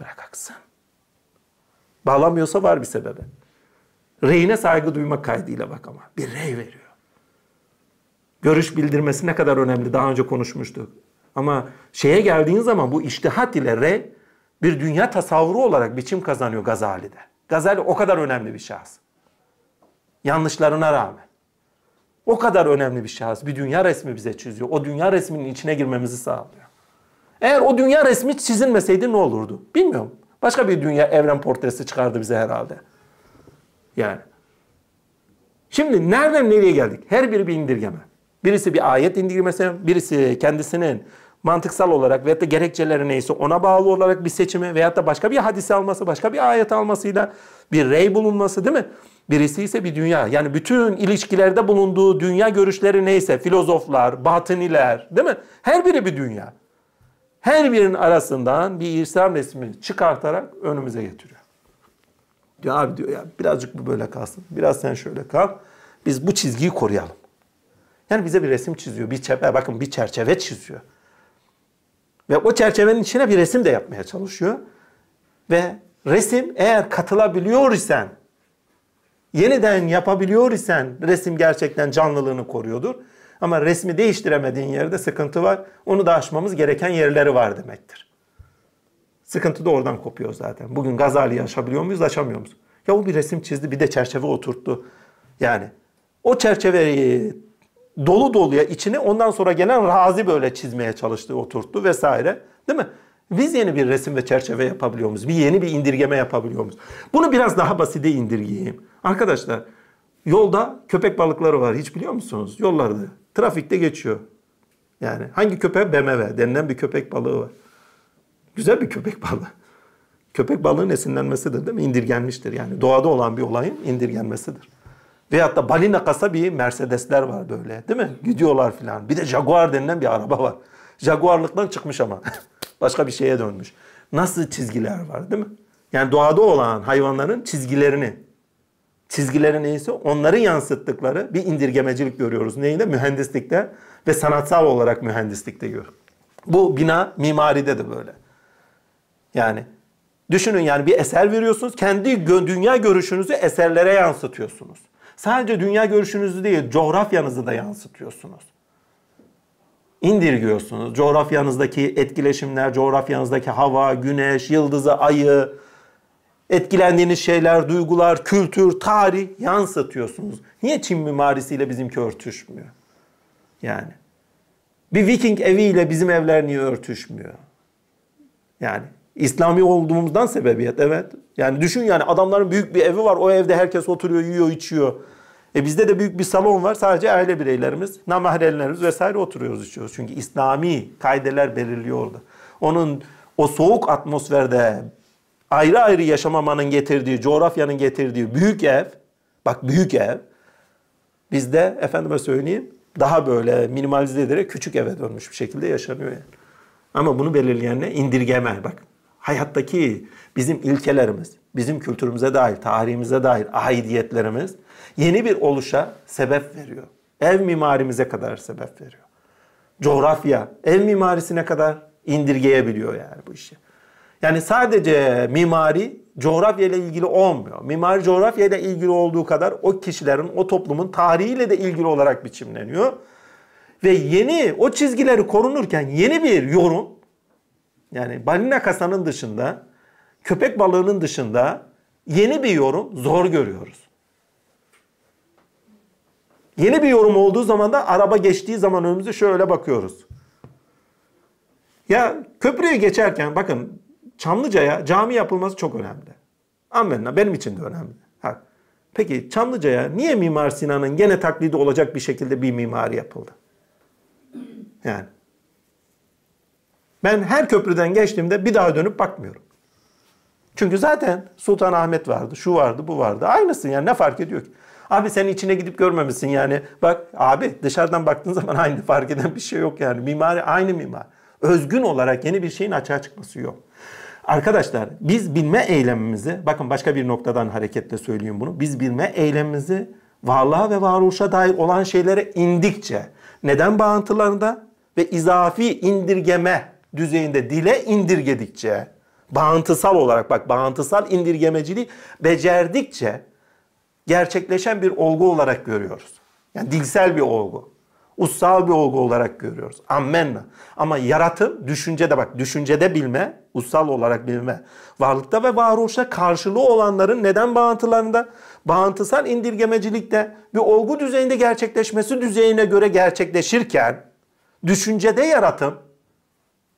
Bırak aksın. Bağlamıyorsa var bir sebebi. Rehine saygı duymak kaydıyla bak ama. Bir rey veriyor. Görüş bildirmesi ne kadar önemli daha önce konuşmuştuk. Ama şeye geldiğin zaman bu iştihat ile re bir dünya tasavvuru olarak biçim kazanıyor Gazali'de. Gazali o kadar önemli bir şahıs. Yanlışlarına rağmen. O kadar önemli bir şahıs. Bir dünya resmi bize çiziyor. O dünya resminin içine girmemizi sağlıyor. Eğer o dünya resmi çizilmeseydi ne olurdu? Bilmiyorum. Başka bir dünya evren portresi çıkardı bize herhalde. Yani. Şimdi nereden nereye geldik? Her biri bir indirgeme. Birisi bir ayet indirgemesi, birisi kendisinin mantıksal olarak veyahut da gerekçeleri neyse ona bağlı olarak bir seçimi veyahut da başka bir hadise alması, başka bir ayet almasıyla bir rey bulunması değil mi? Birisi ise bir dünya. Yani bütün ilişkilerde bulunduğu dünya görüşleri neyse filozoflar, batıniler değil mi? Her biri bir dünya. Her birinin arasından bir İslam resmini çıkartarak önümüze getiriyor. Diyor abi diyor ya birazcık bu böyle kalsın. Biraz sen şöyle kal. Biz bu çizgiyi koruyalım. Yani bize bir resim çiziyor. Bir çerçeve, bakın bir çerçeve çiziyor. Ve o çerçevenin içine bir resim de yapmaya çalışıyor. Ve resim eğer katılabiliyor isen, yeniden yapabiliyor isen resim gerçekten canlılığını koruyordur. Ama resmi değiştiremediğin yerde sıkıntı var. Onu da aşmamız gereken yerleri var demektir. Sıkıntı da oradan kopuyor zaten. Bugün gazali yaşabiliyor muyuz, aşamıyor muyuz? Ya o bir resim çizdi, bir de çerçeve oturttu. Yani o çerçeveyi dolu doluya içine ondan sonra gelen razi böyle çizmeye çalıştı, oturttu vesaire. Değil mi? Biz yeni bir resim ve çerçeve yapabiliyor muyuz? Bir yeni bir indirgeme yapabiliyor muyuz? Bunu biraz daha basite indirgeyeyim. Arkadaşlar yolda köpek balıkları var hiç biliyor musunuz? Yollarda trafikte geçiyor. Yani hangi köpeğe? BMW denilen bir köpek balığı var. Güzel bir köpek balığı. Köpek balığının esinlenmesidir değil mi? İndirgenmiştir yani. Doğada olan bir olayın indirgenmesidir. Veyahut da balina kasa bir Mercedesler var böyle değil mi? Gidiyorlar filan. Bir de Jaguar denilen bir araba var. Jaguarlıktan çıkmış ama. Başka bir şeye dönmüş. Nasıl çizgiler var değil mi? Yani doğada olan hayvanların çizgilerini, çizgileri neyse onları yansıttıkları bir indirgemecilik görüyoruz. Neyinde? Mühendislikte ve sanatsal olarak mühendislikte görüyoruz. Bu bina mimaride de böyle. Yani düşünün yani bir eser veriyorsunuz. Kendi dünya görüşünüzü eserlere yansıtıyorsunuz. Sadece dünya görüşünüzü değil coğrafyanızı da yansıtıyorsunuz. İndirgiyorsunuz. Coğrafyanızdaki etkileşimler, coğrafyanızdaki hava, güneş, yıldızı, ayı, etkilendiğiniz şeyler, duygular, kültür, tarih yansıtıyorsunuz. Niye Çin mimarisiyle bizimki örtüşmüyor? Yani. Bir Viking eviyle bizim evler niye örtüşmüyor? Yani İslami olduğumuzdan sebebiyet evet. Yani düşün yani adamların büyük bir evi var. O evde herkes oturuyor, yiyor, içiyor. E bizde de büyük bir salon var. Sadece aile bireylerimiz, namahrelerimiz vesaire oturuyoruz, içiyoruz. Çünkü İslami kaideler belirliyor orada. Onun o soğuk atmosferde ayrı ayrı yaşamamanın getirdiği, coğrafyanın getirdiği büyük ev, bak büyük ev, bizde efendime söyleyeyim daha böyle minimalize ederek küçük eve dönmüş bir şekilde yaşanıyor yani. Ama bunu belirleyen ne? İndirgeme bak hayattaki bizim ilkelerimiz, bizim kültürümüze dair, tarihimize dair aidiyetlerimiz yeni bir oluşa sebep veriyor. Ev mimarimize kadar sebep veriyor. Coğrafya, ev mimarisine kadar indirgeyebiliyor yani bu işi. Yani sadece mimari coğrafya ile ilgili olmuyor. Mimari coğrafya ile ilgili olduğu kadar o kişilerin, o toplumun tarihiyle de ilgili olarak biçimleniyor. Ve yeni o çizgileri korunurken yeni bir yorum yani balina kasanın dışında, köpek balığının dışında yeni bir yorum zor görüyoruz. Yeni bir yorum olduğu zaman da araba geçtiği zaman önümüze şöyle bakıyoruz. Ya köprüyü geçerken bakın Çamlıca'ya cami yapılması çok önemli. Amenna benim için de önemli. Ha. Peki Çamlıca'ya niye Mimar Sinan'ın gene taklidi olacak bir şekilde bir mimari yapıldı? Yani ben her köprüden geçtiğimde bir daha dönüp bakmıyorum. Çünkü zaten Sultan Ahmet vardı, şu vardı, bu vardı. Aynısın yani ne fark ediyor ki? Abi sen içine gidip görmemişsin yani. Bak abi dışarıdan baktığın zaman aynı fark eden bir şey yok yani. Mimari aynı mimar. Özgün olarak yeni bir şeyin açığa çıkması yok. Arkadaşlar biz bilme eylemimizi, bakın başka bir noktadan hareketle söyleyeyim bunu. Biz bilme eylemimizi varlığa ve varoluşa dair olan şeylere indikçe neden bağıntılarında ve izafi indirgeme düzeyinde dile indirgedikçe, bağıntısal olarak bak bağıntısal indirgemeciliği becerdikçe gerçekleşen bir olgu olarak görüyoruz. Yani dilsel bir olgu. Ussal bir olgu olarak görüyoruz. Ammenna. Ama yaratım düşünce de bak düşüncede bilme, ussal olarak bilme. Varlıkta ve varoluşta karşılığı olanların neden bağıntılarında? Bağıntısal indirgemecilikte bir olgu düzeyinde gerçekleşmesi düzeyine göre gerçekleşirken düşüncede yaratım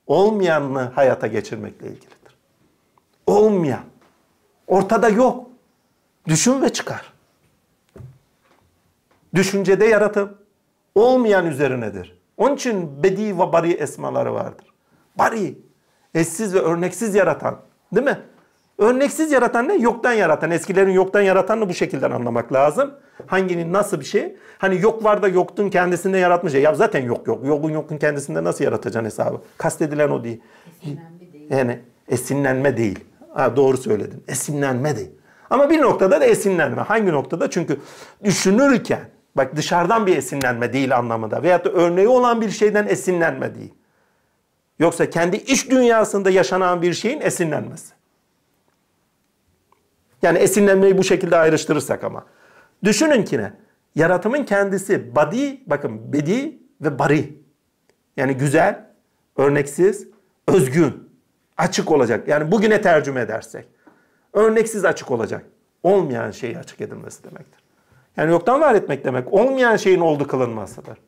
olmayanını hayata geçirmekle ilgilidir. Olmayan. Ortada yok. Düşün ve çıkar. Düşüncede yaratım olmayan üzerinedir. Onun için bedi ve bari esmaları vardır. Bari, eşsiz ve örneksiz yaratan, değil mi? Örneksiz yaratan ne? Yoktan yaratan. Eskilerin yoktan yaratanını bu şekilde anlamak lazım. Hanginin nasıl bir şey? Hani yok var da yoktun kendisinde yaratmış. Ya zaten yok yok. Yokun yokun kendisinde nasıl yaratacaksın hesabı? Kastedilen o değil. Esinlenme değil. Yani esinlenme değil. Ha, doğru söyledin. Esinlenme değil. Ama bir noktada da esinlenme. Hangi noktada? Çünkü düşünürken bak dışarıdan bir esinlenme değil anlamında veyahut da örneği olan bir şeyden esinlenme değil. Yoksa kendi iç dünyasında yaşanan bir şeyin esinlenmesi. Yani esinlenmeyi bu şekilde ayrıştırırsak ama. Düşünün ki ne? Yaratımın kendisi badi, bakın bedi ve bari. Yani güzel, örneksiz, özgün, açık olacak. Yani bugüne tercüme edersek. Örneksiz açık olacak. Olmayan şeyi açık edilmesi demektir. Yani yoktan var etmek demek. Olmayan şeyin oldu kılınmasıdır.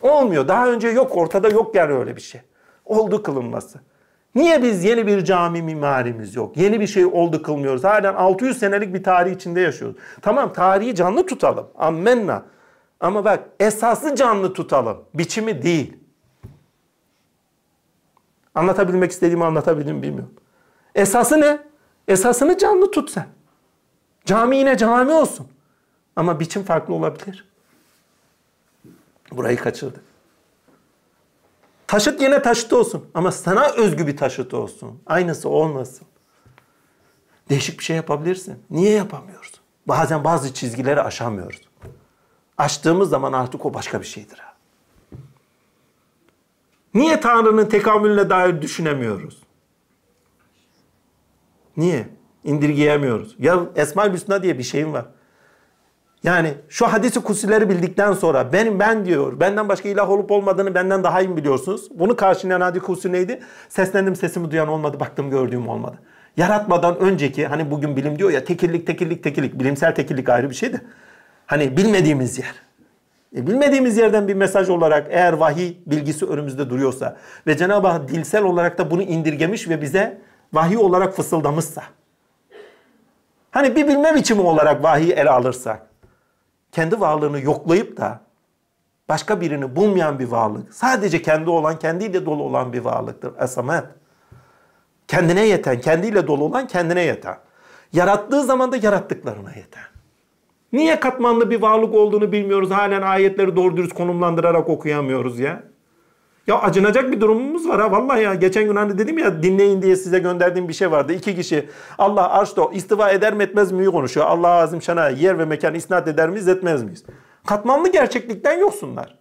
Olmuyor. Daha önce yok ortada yok yani öyle bir şey. Oldu kılınması. Niye biz yeni bir cami mimarimiz yok? Yeni bir şey oldu kılmıyoruz. Halen 600 senelik bir tarih içinde yaşıyoruz. Tamam tarihi canlı tutalım. Ammenna. Ama bak esası canlı tutalım. Biçimi değil. Anlatabilmek istediğimi anlatabildim bilmiyorum. Esası ne? Esasını canlı tut sen. Cami yine cami olsun. Ama biçim farklı olabilir. Burayı kaçırdık. Taşıt yine taşıt olsun ama sana özgü bir taşıt olsun. Aynısı olmasın. Değişik bir şey yapabilirsin. Niye yapamıyoruz? Bazen bazı çizgileri aşamıyoruz. Açtığımız zaman artık o başka bir şeydir. Ha. Niye Tanrı'nın tekamülüne dair düşünemiyoruz? Niye? İndirgeyemiyoruz. Ya Esma-ül Hüsna diye bir şeyim var. Yani şu hadisi kusileri bildikten sonra benim ben diyor. Benden başka ilah olup olmadığını benden daha iyi biliyorsunuz. Bunu karşılayan hadis kusi neydi? Seslendim sesimi duyan olmadı. Baktım gördüğüm olmadı. Yaratmadan önceki hani bugün bilim diyor ya tekillik tekillik tekillik. Bilimsel tekillik ayrı bir şeydi Hani bilmediğimiz yer. E, bilmediğimiz yerden bir mesaj olarak eğer vahiy bilgisi önümüzde duruyorsa ve Cenab-ı Hak dilsel olarak da bunu indirgemiş ve bize vahiy olarak fısıldamışsa. Hani bir bilme biçimi olarak vahiy ele alırsak kendi varlığını yoklayıp da başka birini bulmayan bir varlık, sadece kendi olan, kendiyle dolu olan bir varlıktır esamet. Kendine yeten, kendiyle dolu olan kendine yeten. Yarattığı zaman da yarattıklarına yeten. Niye katmanlı bir varlık olduğunu bilmiyoruz halen ayetleri doğru dürüst konumlandırarak okuyamıyoruz ya? Ya acınacak bir durumumuz var ha vallahi ya. Geçen gün hani dedim ya dinleyin diye size gönderdiğim bir şey vardı. İki kişi Allah arşta istiva eder mi etmez mi konuşuyor. Allah azim şana yer ve mekan isnat eder miyiz etmez miyiz? Katmanlı gerçeklikten yoksunlar.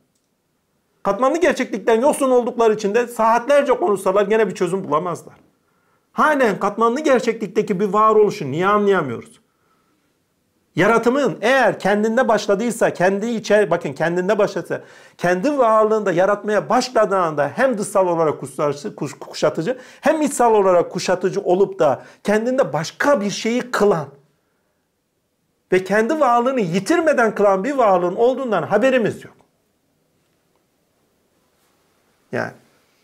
Katmanlı gerçeklikten yoksun oldukları için de saatlerce konuşsalar gene bir çözüm bulamazlar. Halen katmanlı gerçeklikteki bir varoluşu niye anlayamıyoruz? Yaratımın eğer kendinde başladıysa, kendi içe bakın kendinde başladı. Kendi varlığında yaratmaya başladığında hem dışsal olarak kuşatıcı hem içsal olarak kuşatıcı olup da kendinde başka bir şeyi kılan ve kendi varlığını yitirmeden kılan bir varlığın olduğundan haberimiz yok. Yani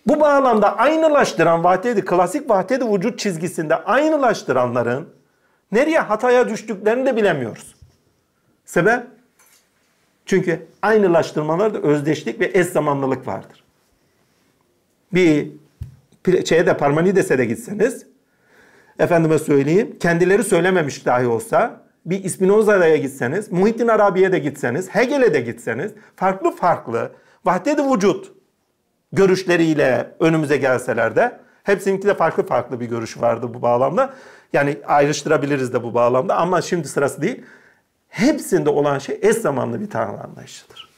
bu bağlamda aynılaştıran vahdedi, klasik vahdedi vücut çizgisinde aynılaştıranların Nereye hataya düştüklerini de bilemiyoruz. Sebep? Çünkü aynılaştırmalarda özdeşlik ve eş zamanlılık vardır. Bir şeye de Parmanides'e de gitseniz efendime söyleyeyim kendileri söylememiş dahi olsa bir Spinoza'ya gitseniz, Muhittin Arabi'ye de gitseniz, Hegel'e de gitseniz farklı farklı vahdet vücut görüşleriyle önümüze gelseler de Hepsininki de farklı farklı bir görüşü vardı bu bağlamda. Yani ayrıştırabiliriz de bu bağlamda ama şimdi sırası değil. Hepsinde olan şey eş zamanlı bir Tanrı anlayışıdır.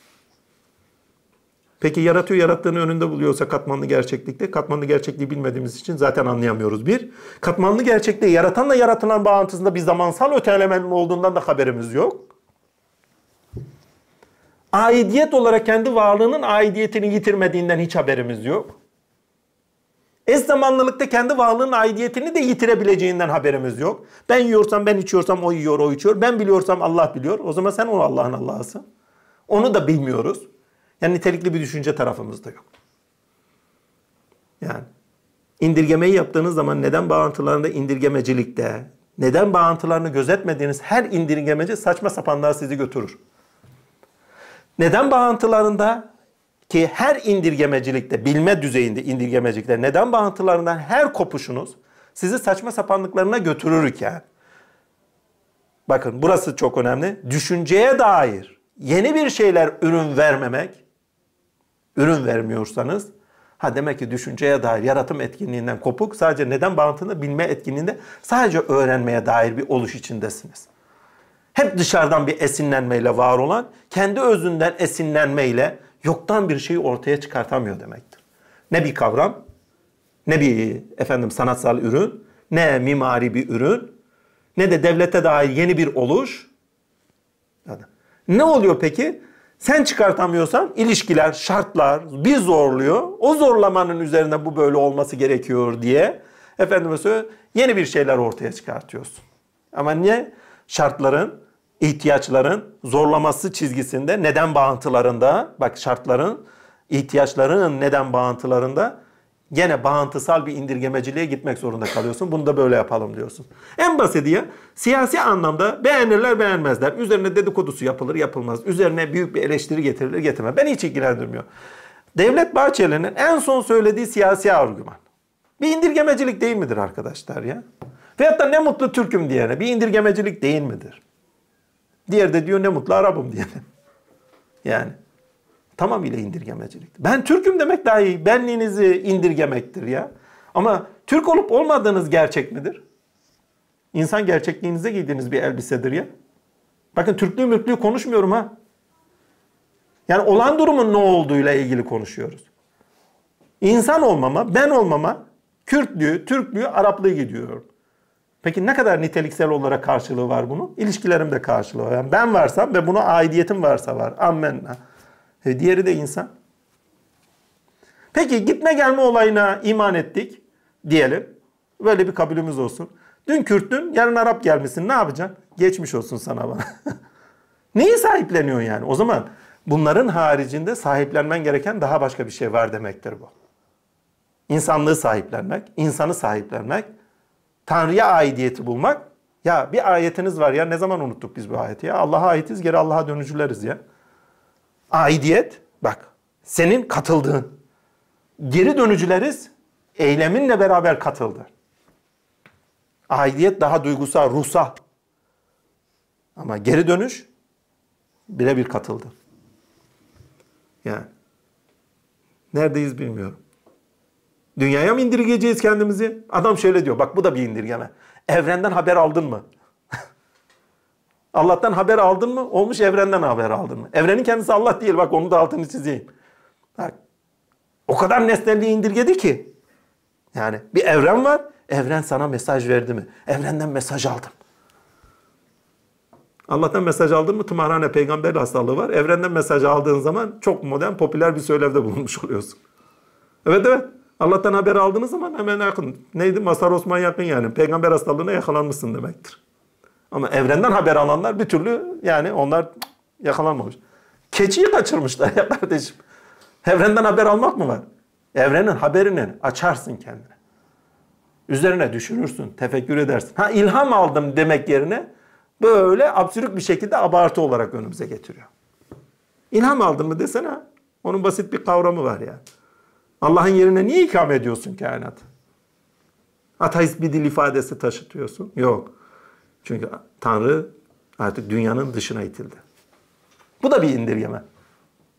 Peki yaratıyor yarattığını önünde buluyorsa katmanlı gerçeklikte, katmanlı gerçekliği bilmediğimiz için zaten anlayamıyoruz bir. Katmanlı gerçekliği yaratanla yaratılan bağıntısında bir zamansal ötelemenin olduğundan da haberimiz yok. Aidiyet olarak kendi varlığının aidiyetini yitirmediğinden hiç haberimiz yok. Eş zamanlılıkta kendi varlığının aidiyetini de yitirebileceğinden haberimiz yok. Ben yiyorsam, ben içiyorsam o yiyor, o içiyor. Ben biliyorsam Allah biliyor. O zaman sen onu Allah'ın Allah'ısın. Onu da bilmiyoruz. Yani nitelikli bir düşünce tarafımızda yok. Yani indirgemeyi yaptığınız zaman neden bağıntılarında indirgemecilikte, neden bağıntılarını gözetmediğiniz her indirgemeci saçma sapanlığa sizi götürür. Neden bağıntılarında ki her indirgemecilikte, bilme düzeyinde indirgemecilikte neden bağıntılarından her kopuşunuz sizi saçma sapanlıklarına götürürken bakın burası çok önemli. Düşünceye dair yeni bir şeyler ürün vermemek ürün vermiyorsanız ha demek ki düşünceye dair yaratım etkinliğinden kopuk sadece neden bağıntını bilme etkinliğinde sadece öğrenmeye dair bir oluş içindesiniz. Hep dışarıdan bir esinlenmeyle var olan kendi özünden esinlenmeyle yoktan bir şeyi ortaya çıkartamıyor demektir. Ne bir kavram, ne bir efendim sanatsal ürün, ne mimari bir ürün, ne de devlete dair yeni bir oluş. Ne oluyor peki? Sen çıkartamıyorsan ilişkiler, şartlar bir zorluyor. O zorlamanın üzerine bu böyle olması gerekiyor diye efendime söylüyor. Yeni bir şeyler ortaya çıkartıyorsun. Ama niye? Şartların ihtiyaçların zorlaması çizgisinde neden bağıntılarında bak şartların ihtiyaçlarının neden bağıntılarında gene bağıntısal bir indirgemeciliğe gitmek zorunda kalıyorsun. Bunu da böyle yapalım diyorsun. En basiti ya siyasi anlamda beğenirler beğenmezler. Üzerine dedikodusu yapılır yapılmaz. Üzerine büyük bir eleştiri getirilir getirmez. Beni hiç ilgilendirmiyor. Devlet Bahçeli'nin en son söylediği siyasi argüman. Bir indirgemecilik değil midir arkadaşlar ya? Veyahut da ne mutlu Türk'üm diyene bir indirgemecilik değil midir? Diğer de diyor ne mutlu Arap'ım diyelim. Yani tamamıyla indirgemecilik. Ben Türk'üm demek daha iyi. benliğinizi indirgemektir ya. Ama Türk olup olmadığınız gerçek midir? İnsan gerçekliğinize giydiğiniz bir elbisedir ya. Bakın Türklüğü mürklüğü konuşmuyorum ha. Yani olan durumun ne olduğuyla ilgili konuşuyoruz. İnsan olmama, ben olmama Kürtlüğü, Türklüğü, Araplığı gidiyorum. Peki ne kadar niteliksel olarak karşılığı var bunun? İlişkilerimde karşılığı var. Yani ben varsam ve buna aidiyetim varsa var. Ammenna. E, diğeri de insan. Peki gitme gelme olayına iman ettik diyelim. Böyle bir kabulümüz olsun. Dün Kürt'tün yarın Arap gelmesin ne yapacaksın? Geçmiş olsun sana bana. Neyi sahipleniyorsun yani? O zaman bunların haricinde sahiplenmen gereken daha başka bir şey var demektir bu. İnsanlığı sahiplenmek, insanı sahiplenmek, Tanrı'ya aidiyeti bulmak. Ya bir ayetiniz var ya ne zaman unuttuk biz bu ayeti ya. Allah'a aitiz geri Allah'a dönücüleriz ya. Aidiyet bak senin katıldığın. Geri dönücüleriz eyleminle beraber katıldı. Aidiyet daha duygusal, ruhsal. Ama geri dönüş birebir katıldı. Yani neredeyiz bilmiyorum. Dünyaya mı indirgeyeceğiz kendimizi? Adam şöyle diyor bak bu da bir indirgeme. Evrenden haber aldın mı? Allah'tan haber aldın mı? Olmuş evrenden haber aldın mı? Evrenin kendisi Allah değil bak onu da altını çizeyim. Bak, o kadar nesnelliği indirgedi ki. Yani bir evren var. Evren sana mesaj verdi mi? Evrenden mesaj aldım. Allah'tan mesaj aldın mı tımarhane peygamber hastalığı var. Evrenden mesaj aldığın zaman çok modern popüler bir söylevde bulunmuş oluyorsun. Evet evet. Allah'tan haber aldığınız zaman hemen yakın. Neydi? Masar Osman yakın yani. Peygamber hastalığına yakalanmışsın demektir. Ama evrenden haber alanlar bir türlü yani onlar yakalanmamış. Keçiyi kaçırmışlar ya kardeşim. Evrenden haber almak mı var? Evrenin haberini açarsın kendine. Üzerine düşünürsün, tefekkür edersin. Ha ilham aldım demek yerine böyle absürt bir şekilde abartı olarak önümüze getiriyor. İlham aldım mı desene onun basit bir kavramı var ya. Yani. Allah'ın yerine niye ikame ediyorsun kainatı? Ateist bir dil ifadesi taşıtıyorsun. Yok. Çünkü Tanrı artık dünyanın dışına itildi. Bu da bir indirgeme.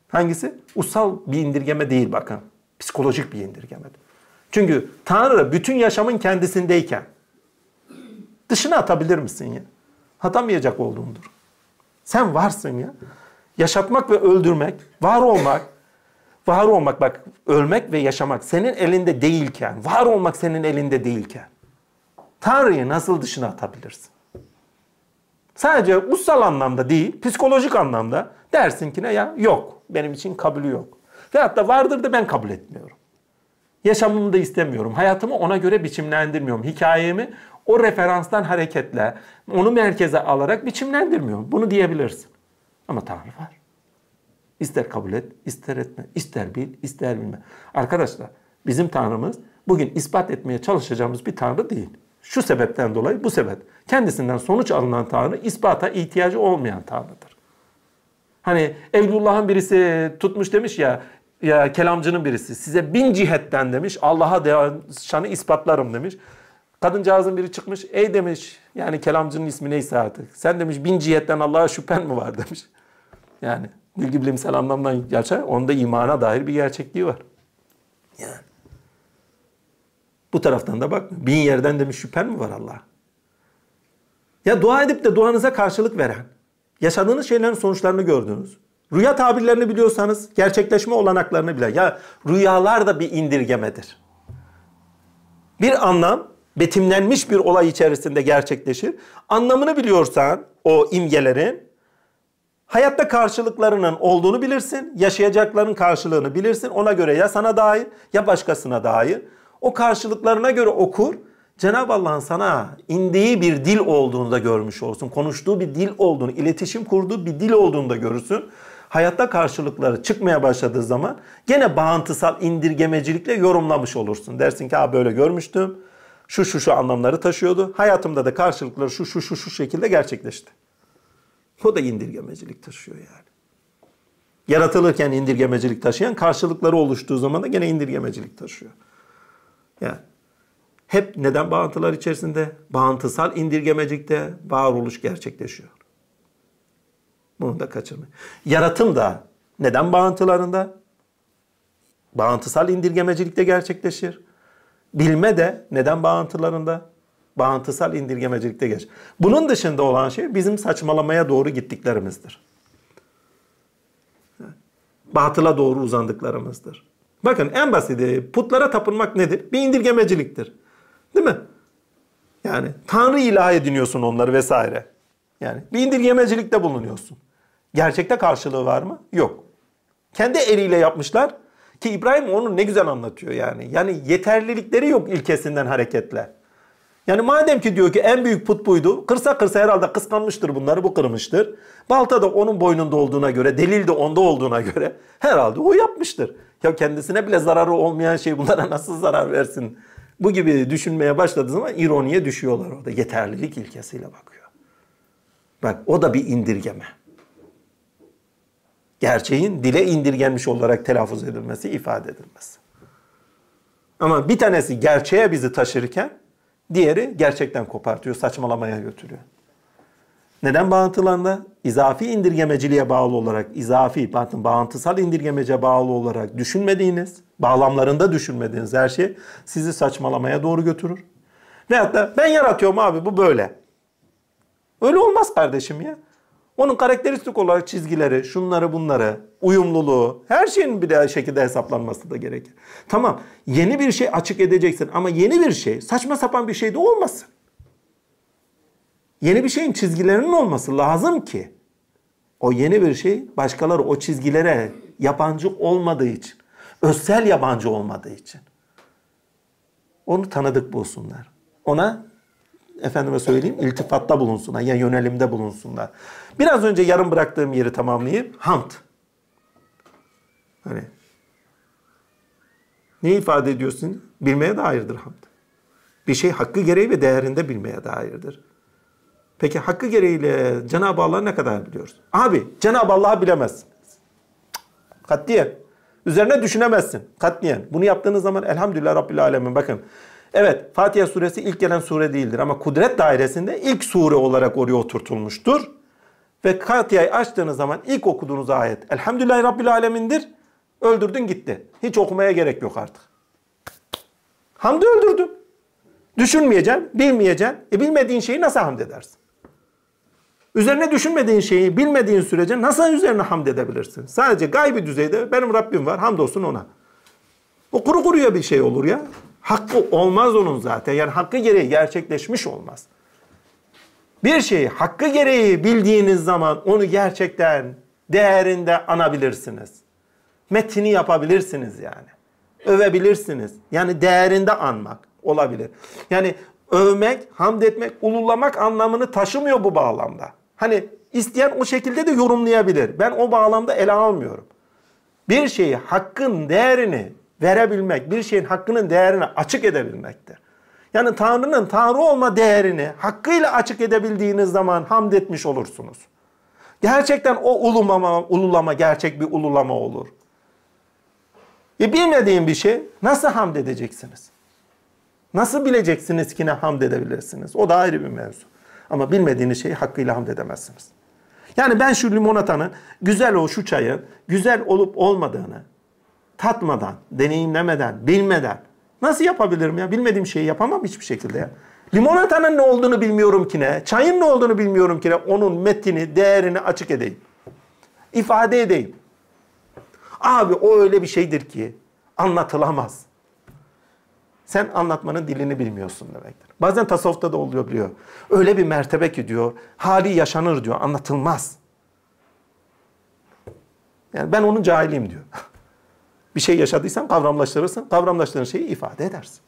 Hangisi? Usal bir indirgeme değil bakın. Psikolojik bir indirgeme. Çünkü Tanrı bütün yaşamın kendisindeyken dışına atabilir misin ya? Atamayacak olduğundur. Sen varsın ya. Yaşatmak ve öldürmek, var olmak, Var olmak bak ölmek ve yaşamak senin elinde değilken, var olmak senin elinde değilken Tanrı'yı nasıl dışına atabilirsin? Sadece ussal anlamda değil, psikolojik anlamda dersin ki ne ya yok. Benim için kabulü yok. Veyahut da vardır da ben kabul etmiyorum. Yaşamımı da istemiyorum. Hayatımı ona göre biçimlendirmiyorum. Hikayemi o referanstan hareketle, onu merkeze alarak biçimlendirmiyorum. Bunu diyebilirsin. Ama Tanrı var. İster kabul et, ister etme, ister bil, ister bilme. Arkadaşlar bizim Tanrımız bugün ispat etmeye çalışacağımız bir Tanrı değil. Şu sebepten dolayı bu sebep. Kendisinden sonuç alınan Tanrı ispata ihtiyacı olmayan Tanrı'dır. Hani Evlullah'ın birisi tutmuş demiş ya, ya kelamcının birisi size bin cihetten demiş Allah'a şanı ispatlarım demiş. Kadıncağızın biri çıkmış ey demiş yani kelamcının ismi neyse artık sen demiş bin cihetten Allah'a şüphen mi var demiş. Yani bilgi bilimsel anlamdan gerçek, onda imana dair bir gerçekliği var. Yani. Bu taraftan da bak. Bin yerden de bir şüphen mi var Allah? Ya dua edip de duanıza karşılık veren, yaşadığınız şeylerin sonuçlarını gördünüz. Rüya tabirlerini biliyorsanız gerçekleşme olanaklarını bile. Ya rüyalar da bir indirgemedir. Bir anlam betimlenmiş bir olay içerisinde gerçekleşir. Anlamını biliyorsan o imgelerin Hayatta karşılıklarının olduğunu bilirsin. Yaşayacakların karşılığını bilirsin. Ona göre ya sana dair ya başkasına dair. O karşılıklarına göre okur. Cenab-ı Allah'ın sana indiği bir dil olduğunu da görmüş olsun. Konuştuğu bir dil olduğunu, iletişim kurduğu bir dil olduğunu da görürsün. Hayatta karşılıkları çıkmaya başladığı zaman gene bağıntısal indirgemecilikle yorumlamış olursun. Dersin ki ha böyle görmüştüm. Şu şu şu anlamları taşıyordu. Hayatımda da karşılıkları şu şu şu şu şekilde gerçekleşti. O da indirgemecilik taşıyor yani. Yaratılırken indirgemecilik taşıyan karşılıkları oluştuğu zaman da gene indirgemecilik taşıyor. Yani hep neden bağıntılar içerisinde? Bağıntısal indirgemecilikte varoluş gerçekleşiyor. Bunu da kaçırmayın. Yaratım da neden bağıntılarında? Bağıntısal indirgemecilikte gerçekleşir. Bilme de neden bağıntılarında? bağıntısal indirgemecilikte geç. Bunun dışında olan şey bizim saçmalamaya doğru gittiklerimizdir. Batıla doğru uzandıklarımızdır. Bakın en basiti putlara tapınmak nedir? Bir indirgemeciliktir. Değil mi? Yani tanrı ilah ediniyorsun onları vesaire. Yani bir indirgemecilikte bulunuyorsun. Gerçekte karşılığı var mı? Yok. Kendi eliyle yapmışlar ki İbrahim onu ne güzel anlatıyor yani. Yani yeterlilikleri yok ilkesinden hareketle. Yani madem ki diyor ki en büyük put buydu. Kırsa kırsa herhalde kıskanmıştır bunları bu kırmıştır. Balta da onun boynunda olduğuna göre delil de onda olduğuna göre herhalde o yapmıştır. Ya kendisine bile zararı olmayan şey bunlara nasıl zarar versin? Bu gibi düşünmeye başladığı zaman ironiye düşüyorlar orada. Yeterlilik ilkesiyle bakıyor. Bak o da bir indirgeme. Gerçeğin dile indirgenmiş olarak telaffuz edilmesi, ifade edilmesi. Ama bir tanesi gerçeğe bizi taşırken Diğeri gerçekten kopartıyor, saçmalamaya götürüyor. Neden bağıntılarında? İzafi indirgemeciliğe bağlı olarak, izafi, pardon, bağıntısal indirgemece bağlı olarak düşünmediğiniz, bağlamlarında düşünmediğiniz her şey sizi saçmalamaya doğru götürür. Veyahut da ben yaratıyorum abi bu böyle. Öyle olmaz kardeşim ya. Onun karakteristik olarak çizgileri, şunları bunları, uyumluluğu, her şeyin bir şekilde hesaplanması da gerekir. Tamam yeni bir şey açık edeceksin ama yeni bir şey saçma sapan bir şey de olmasın. Yeni bir şeyin çizgilerinin olması lazım ki o yeni bir şey başkaları o çizgilere yabancı olmadığı için, özsel yabancı olmadığı için onu tanıdık bulsunlar. Ona efendime söyleyeyim iltifatta bulunsunlar ya yönelimde bulunsunlar. Biraz önce yarım bıraktığım yeri tamamlayayım. Hamd. Hani ne ifade ediyorsun? Bilmeye dairdir hamd. Bir şey hakkı gereği ve değerinde bilmeye dairdir. Peki hakkı gereğiyle Cenab-ı Allah'ı ne kadar biliyoruz? Abi Cenab-ı Allah'ı bilemezsiniz. Katliyen. Üzerine düşünemezsin. Katliyen. Bunu yaptığınız zaman elhamdülillah Rabbil Alemin. Bakın Evet Fatiha suresi ilk gelen sure değildir ama kudret dairesinde ilk sure olarak oraya oturtulmuştur. Ve Fatiha'yı açtığınız zaman ilk okuduğunuz ayet Elhamdülillahi Rabbil Alemin'dir. Öldürdün gitti. Hiç okumaya gerek yok artık. Hamdi öldürdün. Düşünmeyeceksin, bilmeyeceksin. E bilmediğin şeyi nasıl hamd edersin? Üzerine düşünmediğin şeyi bilmediğin sürece nasıl üzerine hamd edebilirsin? Sadece gaybi düzeyde benim Rabbim var hamdolsun ona. O kuru kuruya bir şey olur ya. Hakkı olmaz onun zaten. Yani hakkı gereği gerçekleşmiş olmaz. Bir şeyi hakkı gereği bildiğiniz zaman onu gerçekten değerinde anabilirsiniz. Metini yapabilirsiniz yani. Övebilirsiniz. Yani değerinde anmak olabilir. Yani övmek, hamd etmek, ululamak anlamını taşımıyor bu bağlamda. Hani isteyen o şekilde de yorumlayabilir. Ben o bağlamda ele almıyorum. Bir şeyi hakkın değerini verebilmek, bir şeyin hakkının değerini açık edebilmektir. Yani Tanrı'nın Tanrı olma değerini hakkıyla açık edebildiğiniz zaman hamd etmiş olursunuz. Gerçekten o ulumama, ululama gerçek bir ululama olur. E bilmediğin bir şey nasıl hamd edeceksiniz? Nasıl bileceksiniz ki ne hamd edebilirsiniz? O da ayrı bir mevzu. Ama bilmediğiniz şeyi hakkıyla hamd edemezsiniz. Yani ben şu limonatanın güzel o şu çayın güzel olup olmadığını tatmadan, deneyimlemeden, bilmeden nasıl yapabilirim ya? Bilmediğim şeyi yapamam hiçbir şekilde ya. Limonatanın ne olduğunu bilmiyorum ki ne, çayın ne olduğunu bilmiyorum ki ne, onun metini, değerini açık edeyim. ifade edeyim. Abi o öyle bir şeydir ki anlatılamaz. Sen anlatmanın dilini bilmiyorsun demektir. Bazen tasavvufta da oluyor biliyor. Öyle bir mertebe ki diyor, hali yaşanır diyor, anlatılmaz. Yani ben onun cahiliyim diyor. bir şey yaşadıysan kavramlaştırırsan kavramlaştığın şeyi ifade edersin.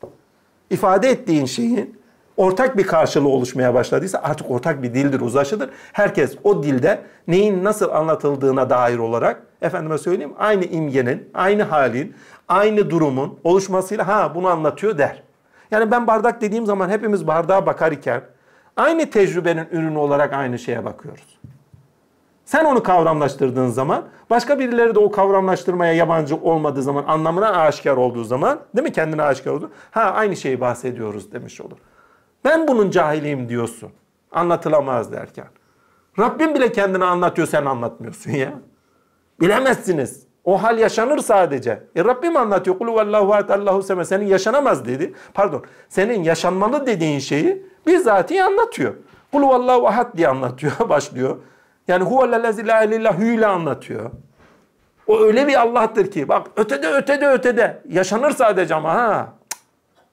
İfade ettiğin şeyin ortak bir karşılığı oluşmaya başladıysa artık ortak bir dildir, uzlaşıdır. Herkes o dilde neyin nasıl anlatıldığına dair olarak efendime söyleyeyim aynı imgenin, aynı halin, aynı durumun oluşmasıyla ha bunu anlatıyor der. Yani ben bardak dediğim zaman hepimiz bardağa bakar iken aynı tecrübenin ürünü olarak aynı şeye bakıyoruz. Sen onu kavramlaştırdığın zaman başka birileri de o kavramlaştırmaya yabancı olmadığı zaman anlamına aşikar olduğu zaman değil mi kendine aşikar oldu? Ha aynı şeyi bahsediyoruz demiş olur. Ben bunun cahiliyim diyorsun. Anlatılamaz derken. Rabbim bile kendini anlatıyor sen anlatmıyorsun ya. Bilemezsiniz. O hal yaşanır sadece. E Rabbim anlatıyor. Kulu vallahu allahu seme. Senin yaşanamaz dedi. Pardon. Senin yaşanmalı dediğin şeyi bizatihi anlatıyor. Kulu vallahu ahad diye anlatıyor. Başlıyor. Yani huvellezi la ilahü ile anlatıyor. O öyle bir Allah'tır ki bak ötede ötede ötede yaşanır sadece ama ha.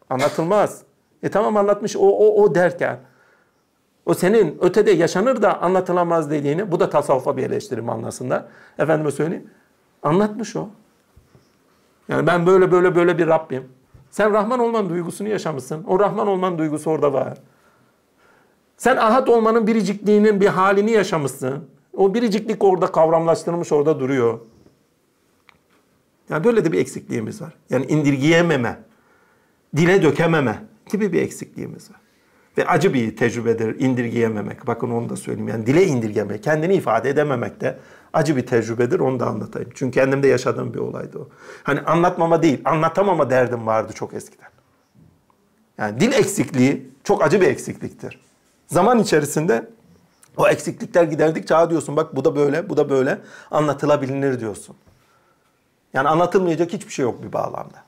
Anlatılmaz. E tamam anlatmış o o o derken. O senin ötede yaşanır da anlatılamaz dediğini bu da tasavvufa bir eleştiri manasında. Efendime söyleyeyim. Anlatmış o. Yani ben böyle böyle böyle bir Rabbim. Sen Rahman olman duygusunu yaşamışsın. O Rahman olman duygusu orada var. Sen ahat olmanın biricikliğinin bir halini yaşamışsın. O biriciklik orada kavramlaştırılmış orada duruyor. Yani böyle de bir eksikliğimiz var. Yani indirgeyememe, dile dökememe gibi bir eksikliğimiz var. Ve acı bir tecrübedir indirgeyememek. Bakın onu da söyleyeyim. Yani dile indirgeme, kendini ifade edememek de acı bir tecrübedir. Onu da anlatayım. Çünkü kendimde yaşadığım bir olaydı o. Hani anlatmama değil, anlatamama derdim vardı çok eskiden. Yani dil eksikliği çok acı bir eksikliktir. Zaman içerisinde o eksiklikler giderdikçe ha diyorsun bak bu da böyle, bu da böyle anlatılabilir diyorsun. Yani anlatılmayacak hiçbir şey yok bir bağlamda.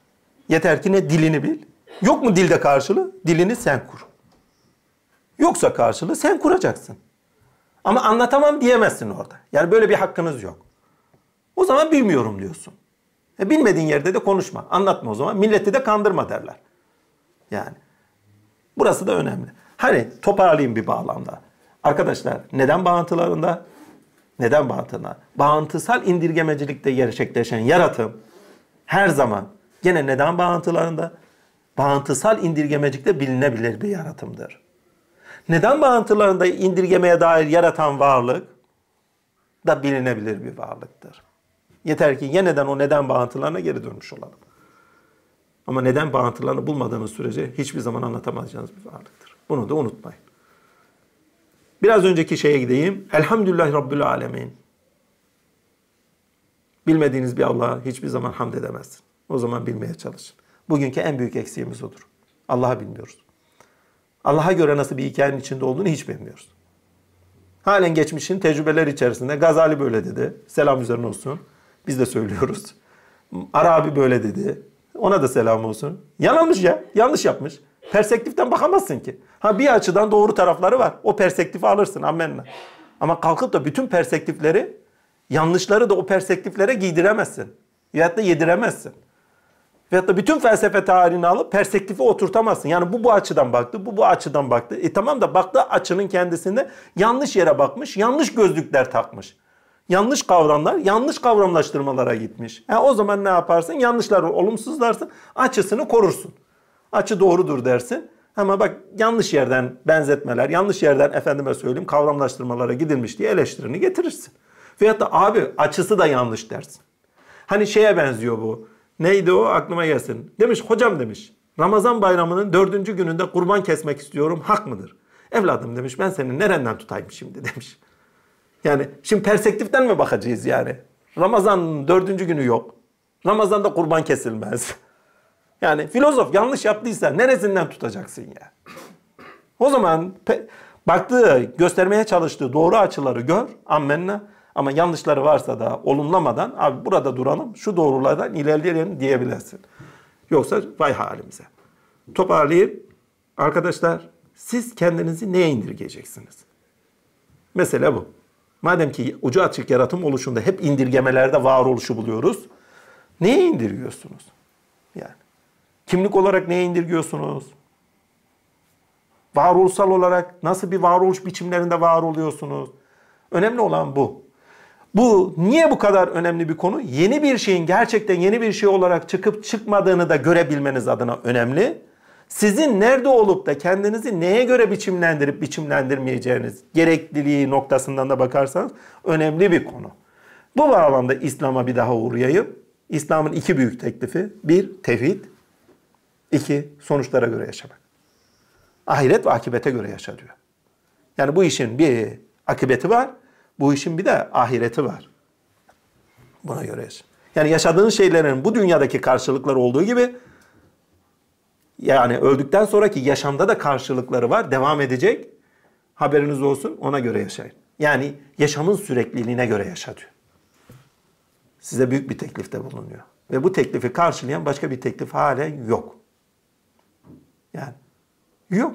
Yeter ki ne dilini bil. Yok mu dilde karşılığı? Dilini sen kur. Yoksa karşılığı sen kuracaksın. Ama anlatamam diyemezsin orada. Yani böyle bir hakkınız yok. O zaman bilmiyorum diyorsun. E bilmediğin yerde de konuşma. Anlatma o zaman. Milleti de kandırma derler. Yani. Burası da önemli. Hani toparlayayım bir bağlamda. Arkadaşlar neden bağıntılarında? Neden bağıntına? Bağıntısal indirgemecilikte gerçekleşen yaratım her zaman gene neden bağıntılarında? Bağıntısal indirgemecilikte bilinebilir bir yaratımdır. Neden bağıntılarında indirgemeye dair yaratan varlık da bilinebilir bir varlıktır. Yeter ki yeniden o neden bağıntılarına geri dönmüş olalım. Ama neden bağıntılarını bulmadığınız sürece hiçbir zaman anlatamayacağınız bir varlıktır. Bunu da unutmayın. Biraz önceki şeye gideyim. Elhamdülillah Rabbil Alemin. Bilmediğiniz bir Allah'a hiçbir zaman hamd edemezsin. O zaman bilmeye çalışın. Bugünkü en büyük eksiğimiz odur. Allah'ı bilmiyoruz. Allah'a göre nasıl bir hikayenin içinde olduğunu hiç bilmiyoruz. Halen geçmişin tecrübeler içerisinde Gazali böyle dedi. Selam üzerine olsun. Biz de söylüyoruz. Arabi böyle dedi. Ona da selam olsun. Yanılmış ya. Yanlış yapmış. Perspektiften bakamazsın ki. Ha bir açıdan doğru tarafları var. O perspektifi alırsın amenna. Ama kalkıp da bütün perspektifleri yanlışları da o perspektiflere giydiremezsin. Veyahut da yediremezsin. Veyahut da bütün felsefe tarihini alıp perspektifi oturtamazsın. Yani bu bu açıdan baktı, bu bu açıdan baktı. E tamam da baktı açının kendisinde yanlış yere bakmış, yanlış gözlükler takmış. Yanlış kavramlar, yanlış kavramlaştırmalara gitmiş. Ha, o zaman ne yaparsın? Yanlışlar olumsuzlarsın, açısını korursun. Açı doğrudur dersin. Ama bak yanlış yerden benzetmeler, yanlış yerden efendime söyleyeyim kavramlaştırmalara gidilmiş diye eleştirini getirirsin. Veyahut da abi açısı da yanlış dersin. Hani şeye benziyor bu. Neydi o aklıma gelsin. Demiş hocam demiş Ramazan bayramının dördüncü gününde kurban kesmek istiyorum hak mıdır? Evladım demiş ben seni nereden tutayım şimdi demiş. Yani şimdi perspektiften mi bakacağız yani? Ramazan'ın dördüncü günü yok. Ramazan'da kurban kesilmez. Yani filozof yanlış yaptıysa neresinden tutacaksın ya? O zaman baktığı, göstermeye çalıştığı doğru açıları gör. Ammenna. Ama yanlışları varsa da olumlamadan abi burada duralım, şu doğrulardan ilerleyelim diyebilirsin. Yoksa vay halimize. Toparlayayım. Arkadaşlar siz kendinizi neye indirgeyeceksiniz? Mesele bu. Madem ki ucu açık yaratım oluşunda hep indirgemelerde varoluşu buluyoruz. Neye indiriyorsunuz? Yani Kimlik olarak neye indirgiyorsunuz? Varoluşsal olarak nasıl bir varoluş biçimlerinde var oluyorsunuz? Önemli olan bu. Bu niye bu kadar önemli bir konu? Yeni bir şeyin gerçekten yeni bir şey olarak çıkıp çıkmadığını da görebilmeniz adına önemli. Sizin nerede olup da kendinizi neye göre biçimlendirip biçimlendirmeyeceğiniz gerekliliği noktasından da bakarsanız önemli bir konu. Bu bağlamda İslam'a bir daha uğrayayım. İslam'ın iki büyük teklifi. Bir, tevhid. İki, sonuçlara göre yaşamak. Ahiret ve akibete göre yaşa diyor. Yani bu işin bir akibeti var, bu işin bir de ahireti var. Buna göre yaşa. Yani yaşadığın şeylerin bu dünyadaki karşılıkları olduğu gibi yani öldükten sonraki yaşamda da karşılıkları var. Devam edecek. Haberiniz olsun ona göre yaşayın. Yani yaşamın sürekliliğine göre yaşa diyor. Size büyük bir teklifte bulunuyor. Ve bu teklifi karşılayan başka bir teklif halen yok. Yani yok.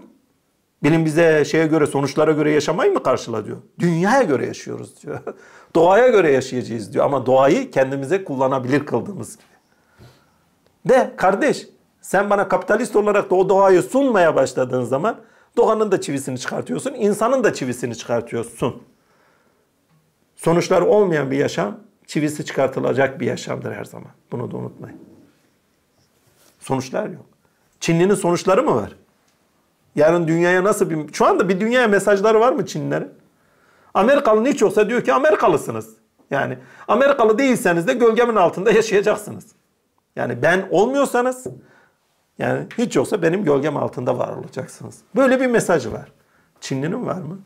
Bilim bize şeye göre, sonuçlara göre yaşamayı mı karşıla diyor. Dünyaya göre yaşıyoruz diyor. Doğaya göre yaşayacağız diyor. Ama doğayı kendimize kullanabilir kıldığımız gibi. De kardeş sen bana kapitalist olarak da o doğayı sunmaya başladığın zaman doğanın da çivisini çıkartıyorsun, insanın da çivisini çıkartıyorsun. Sonuçlar olmayan bir yaşam çivisi çıkartılacak bir yaşamdır her zaman. Bunu da unutmayın. Sonuçlar yok. Çinlinin sonuçları mı var? Yarın dünyaya nasıl bir... Şu anda bir dünyaya mesajları var mı Çinlilerin? Amerikalı hiç yoksa diyor ki Amerikalısınız. Yani Amerikalı değilseniz de gölgemin altında yaşayacaksınız. Yani ben olmuyorsanız yani hiç yoksa benim gölgem altında var olacaksınız. Böyle bir mesajı var. Çinlinin var mı?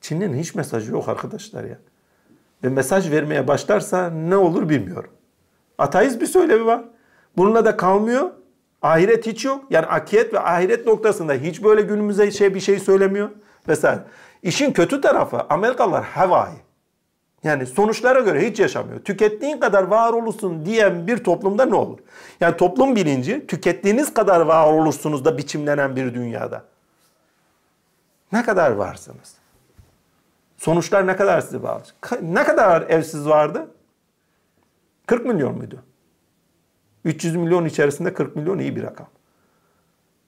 Çinlinin hiç mesajı yok arkadaşlar ya. Ve mesaj vermeye başlarsa ne olur bilmiyorum. Ataiz bir söylevi var. Bununla da kalmıyor. Ahiret hiç yok. Yani akiyet ve ahiret noktasında hiç böyle günümüze şey bir şey söylemiyor Mesela işin kötü tarafı Amerikalılar havai. Yani sonuçlara göre hiç yaşamıyor. Tükettiğin kadar var olursun diyen bir toplumda ne olur? Yani toplum bilinci tükettiğiniz kadar var olursunuz da biçimlenen bir dünyada. Ne kadar varsınız? Sonuçlar ne kadar size bağlı? Ne kadar evsiz vardı? 40 milyon muydu? 300 milyon içerisinde 40 milyon iyi bir rakam.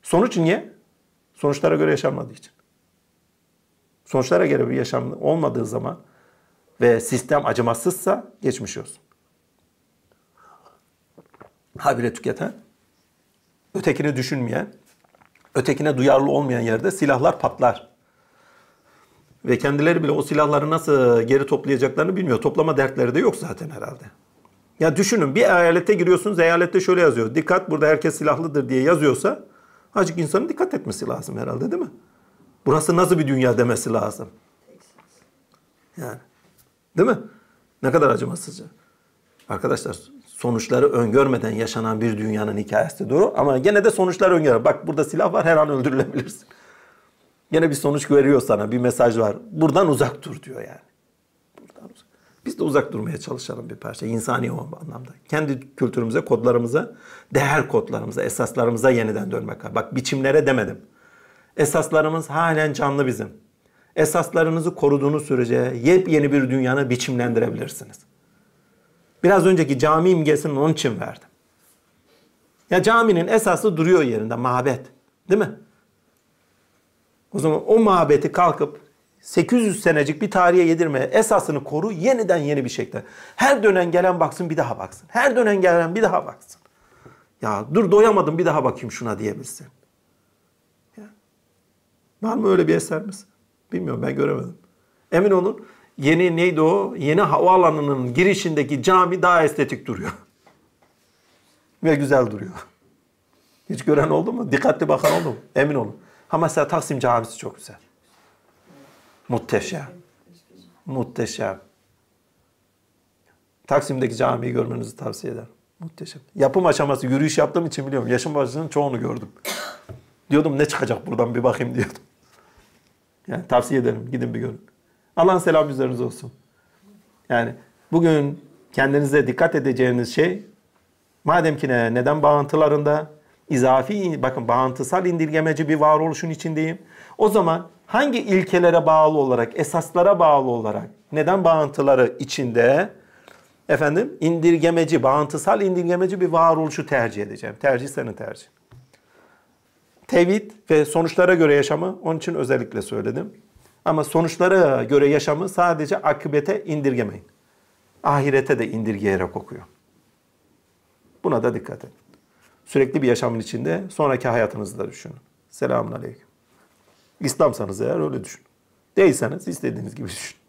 Sonuç niye? Sonuçlara göre yaşanmadığı için. Sonuçlara göre bir yaşam olmadığı zaman ve sistem acımasızsa geçmiş olsun. Habire tüketen, ötekini düşünmeyen, ötekine duyarlı olmayan yerde silahlar patlar. Ve kendileri bile o silahları nasıl geri toplayacaklarını bilmiyor. Toplama dertleri de yok zaten herhalde. Ya düşünün bir eyalete giriyorsunuz eyalette şöyle yazıyor. Dikkat burada herkes silahlıdır diye yazıyorsa azıcık insanın dikkat etmesi lazım herhalde değil mi? Burası nasıl bir dünya demesi lazım. Yani değil mi? Ne kadar acımasızca. Arkadaşlar sonuçları öngörmeden yaşanan bir dünyanın hikayesi doğru ama gene de sonuçlar öngör. Bak burada silah var her an öldürülebilirsin. Gene bir sonuç veriyor sana bir mesaj var. Buradan uzak dur diyor yani. Biz de uzak durmaya çalışalım bir parça insani o anlamda. Kendi kültürümüze, kodlarımıza, değer kodlarımıza, esaslarımıza yeniden dönmek. Bak biçimlere demedim. Esaslarımız halen canlı bizim. Esaslarınızı koruduğunuz sürece yepyeni bir dünyanı biçimlendirebilirsiniz. Biraz önceki cami imgesini onun için verdim. Ya caminin esası duruyor yerinde mabet. Değil mi? O zaman o mabeti kalkıp 800 senecik bir tarihe yedirme. Esasını koru yeniden yeni bir şekilde. Her dönem gelen baksın bir daha baksın. Her dönem gelen bir daha baksın. Ya dur doyamadım bir daha bakayım şuna diyebilsin. Ya. Var mı öyle bir eser eserimiz? Bilmiyorum ben göremedim. Emin olun yeni neydi o? Yeni havaalanının girişindeki cami daha estetik duruyor. Ve güzel duruyor. Hiç gören oldu mu? Dikkatli bakan oldu mu? Emin olun. Ama mesela Taksim Camisi çok güzel. Muhteşem. Muhteşem. Taksim'deki camiyi görmenizi tavsiye ederim. Muhteşem. Yapım aşaması yürüyüş yaptığım için biliyorum. Yaşım başının çoğunu gördüm. Diyordum ne çıkacak buradan bir bakayım diyordum. Yani tavsiye ederim. Gidin bir görün. Allah'ın selamı üzerinize olsun. Yani bugün kendinize dikkat edeceğiniz şey madem ki ne, neden bağıntılarında izafi bakın bağıntısal indirgemeci bir varoluşun içindeyim. O zaman hangi ilkelere bağlı olarak, esaslara bağlı olarak, neden bağıntıları içinde efendim indirgemeci, bağıntısal indirgemeci bir varoluşu tercih edeceğim. Tercih senin tercih. Tevhid ve sonuçlara göre yaşamı onun için özellikle söyledim. Ama sonuçlara göre yaşamı sadece akıbete indirgemeyin. Ahirete de indirgeyerek okuyor. Buna da dikkat edin. Sürekli bir yaşamın içinde sonraki hayatınızı da düşünün. Selamun Aleyküm. İslamsanız eğer öyle düşün. Değilseniz istediğiniz gibi düşün.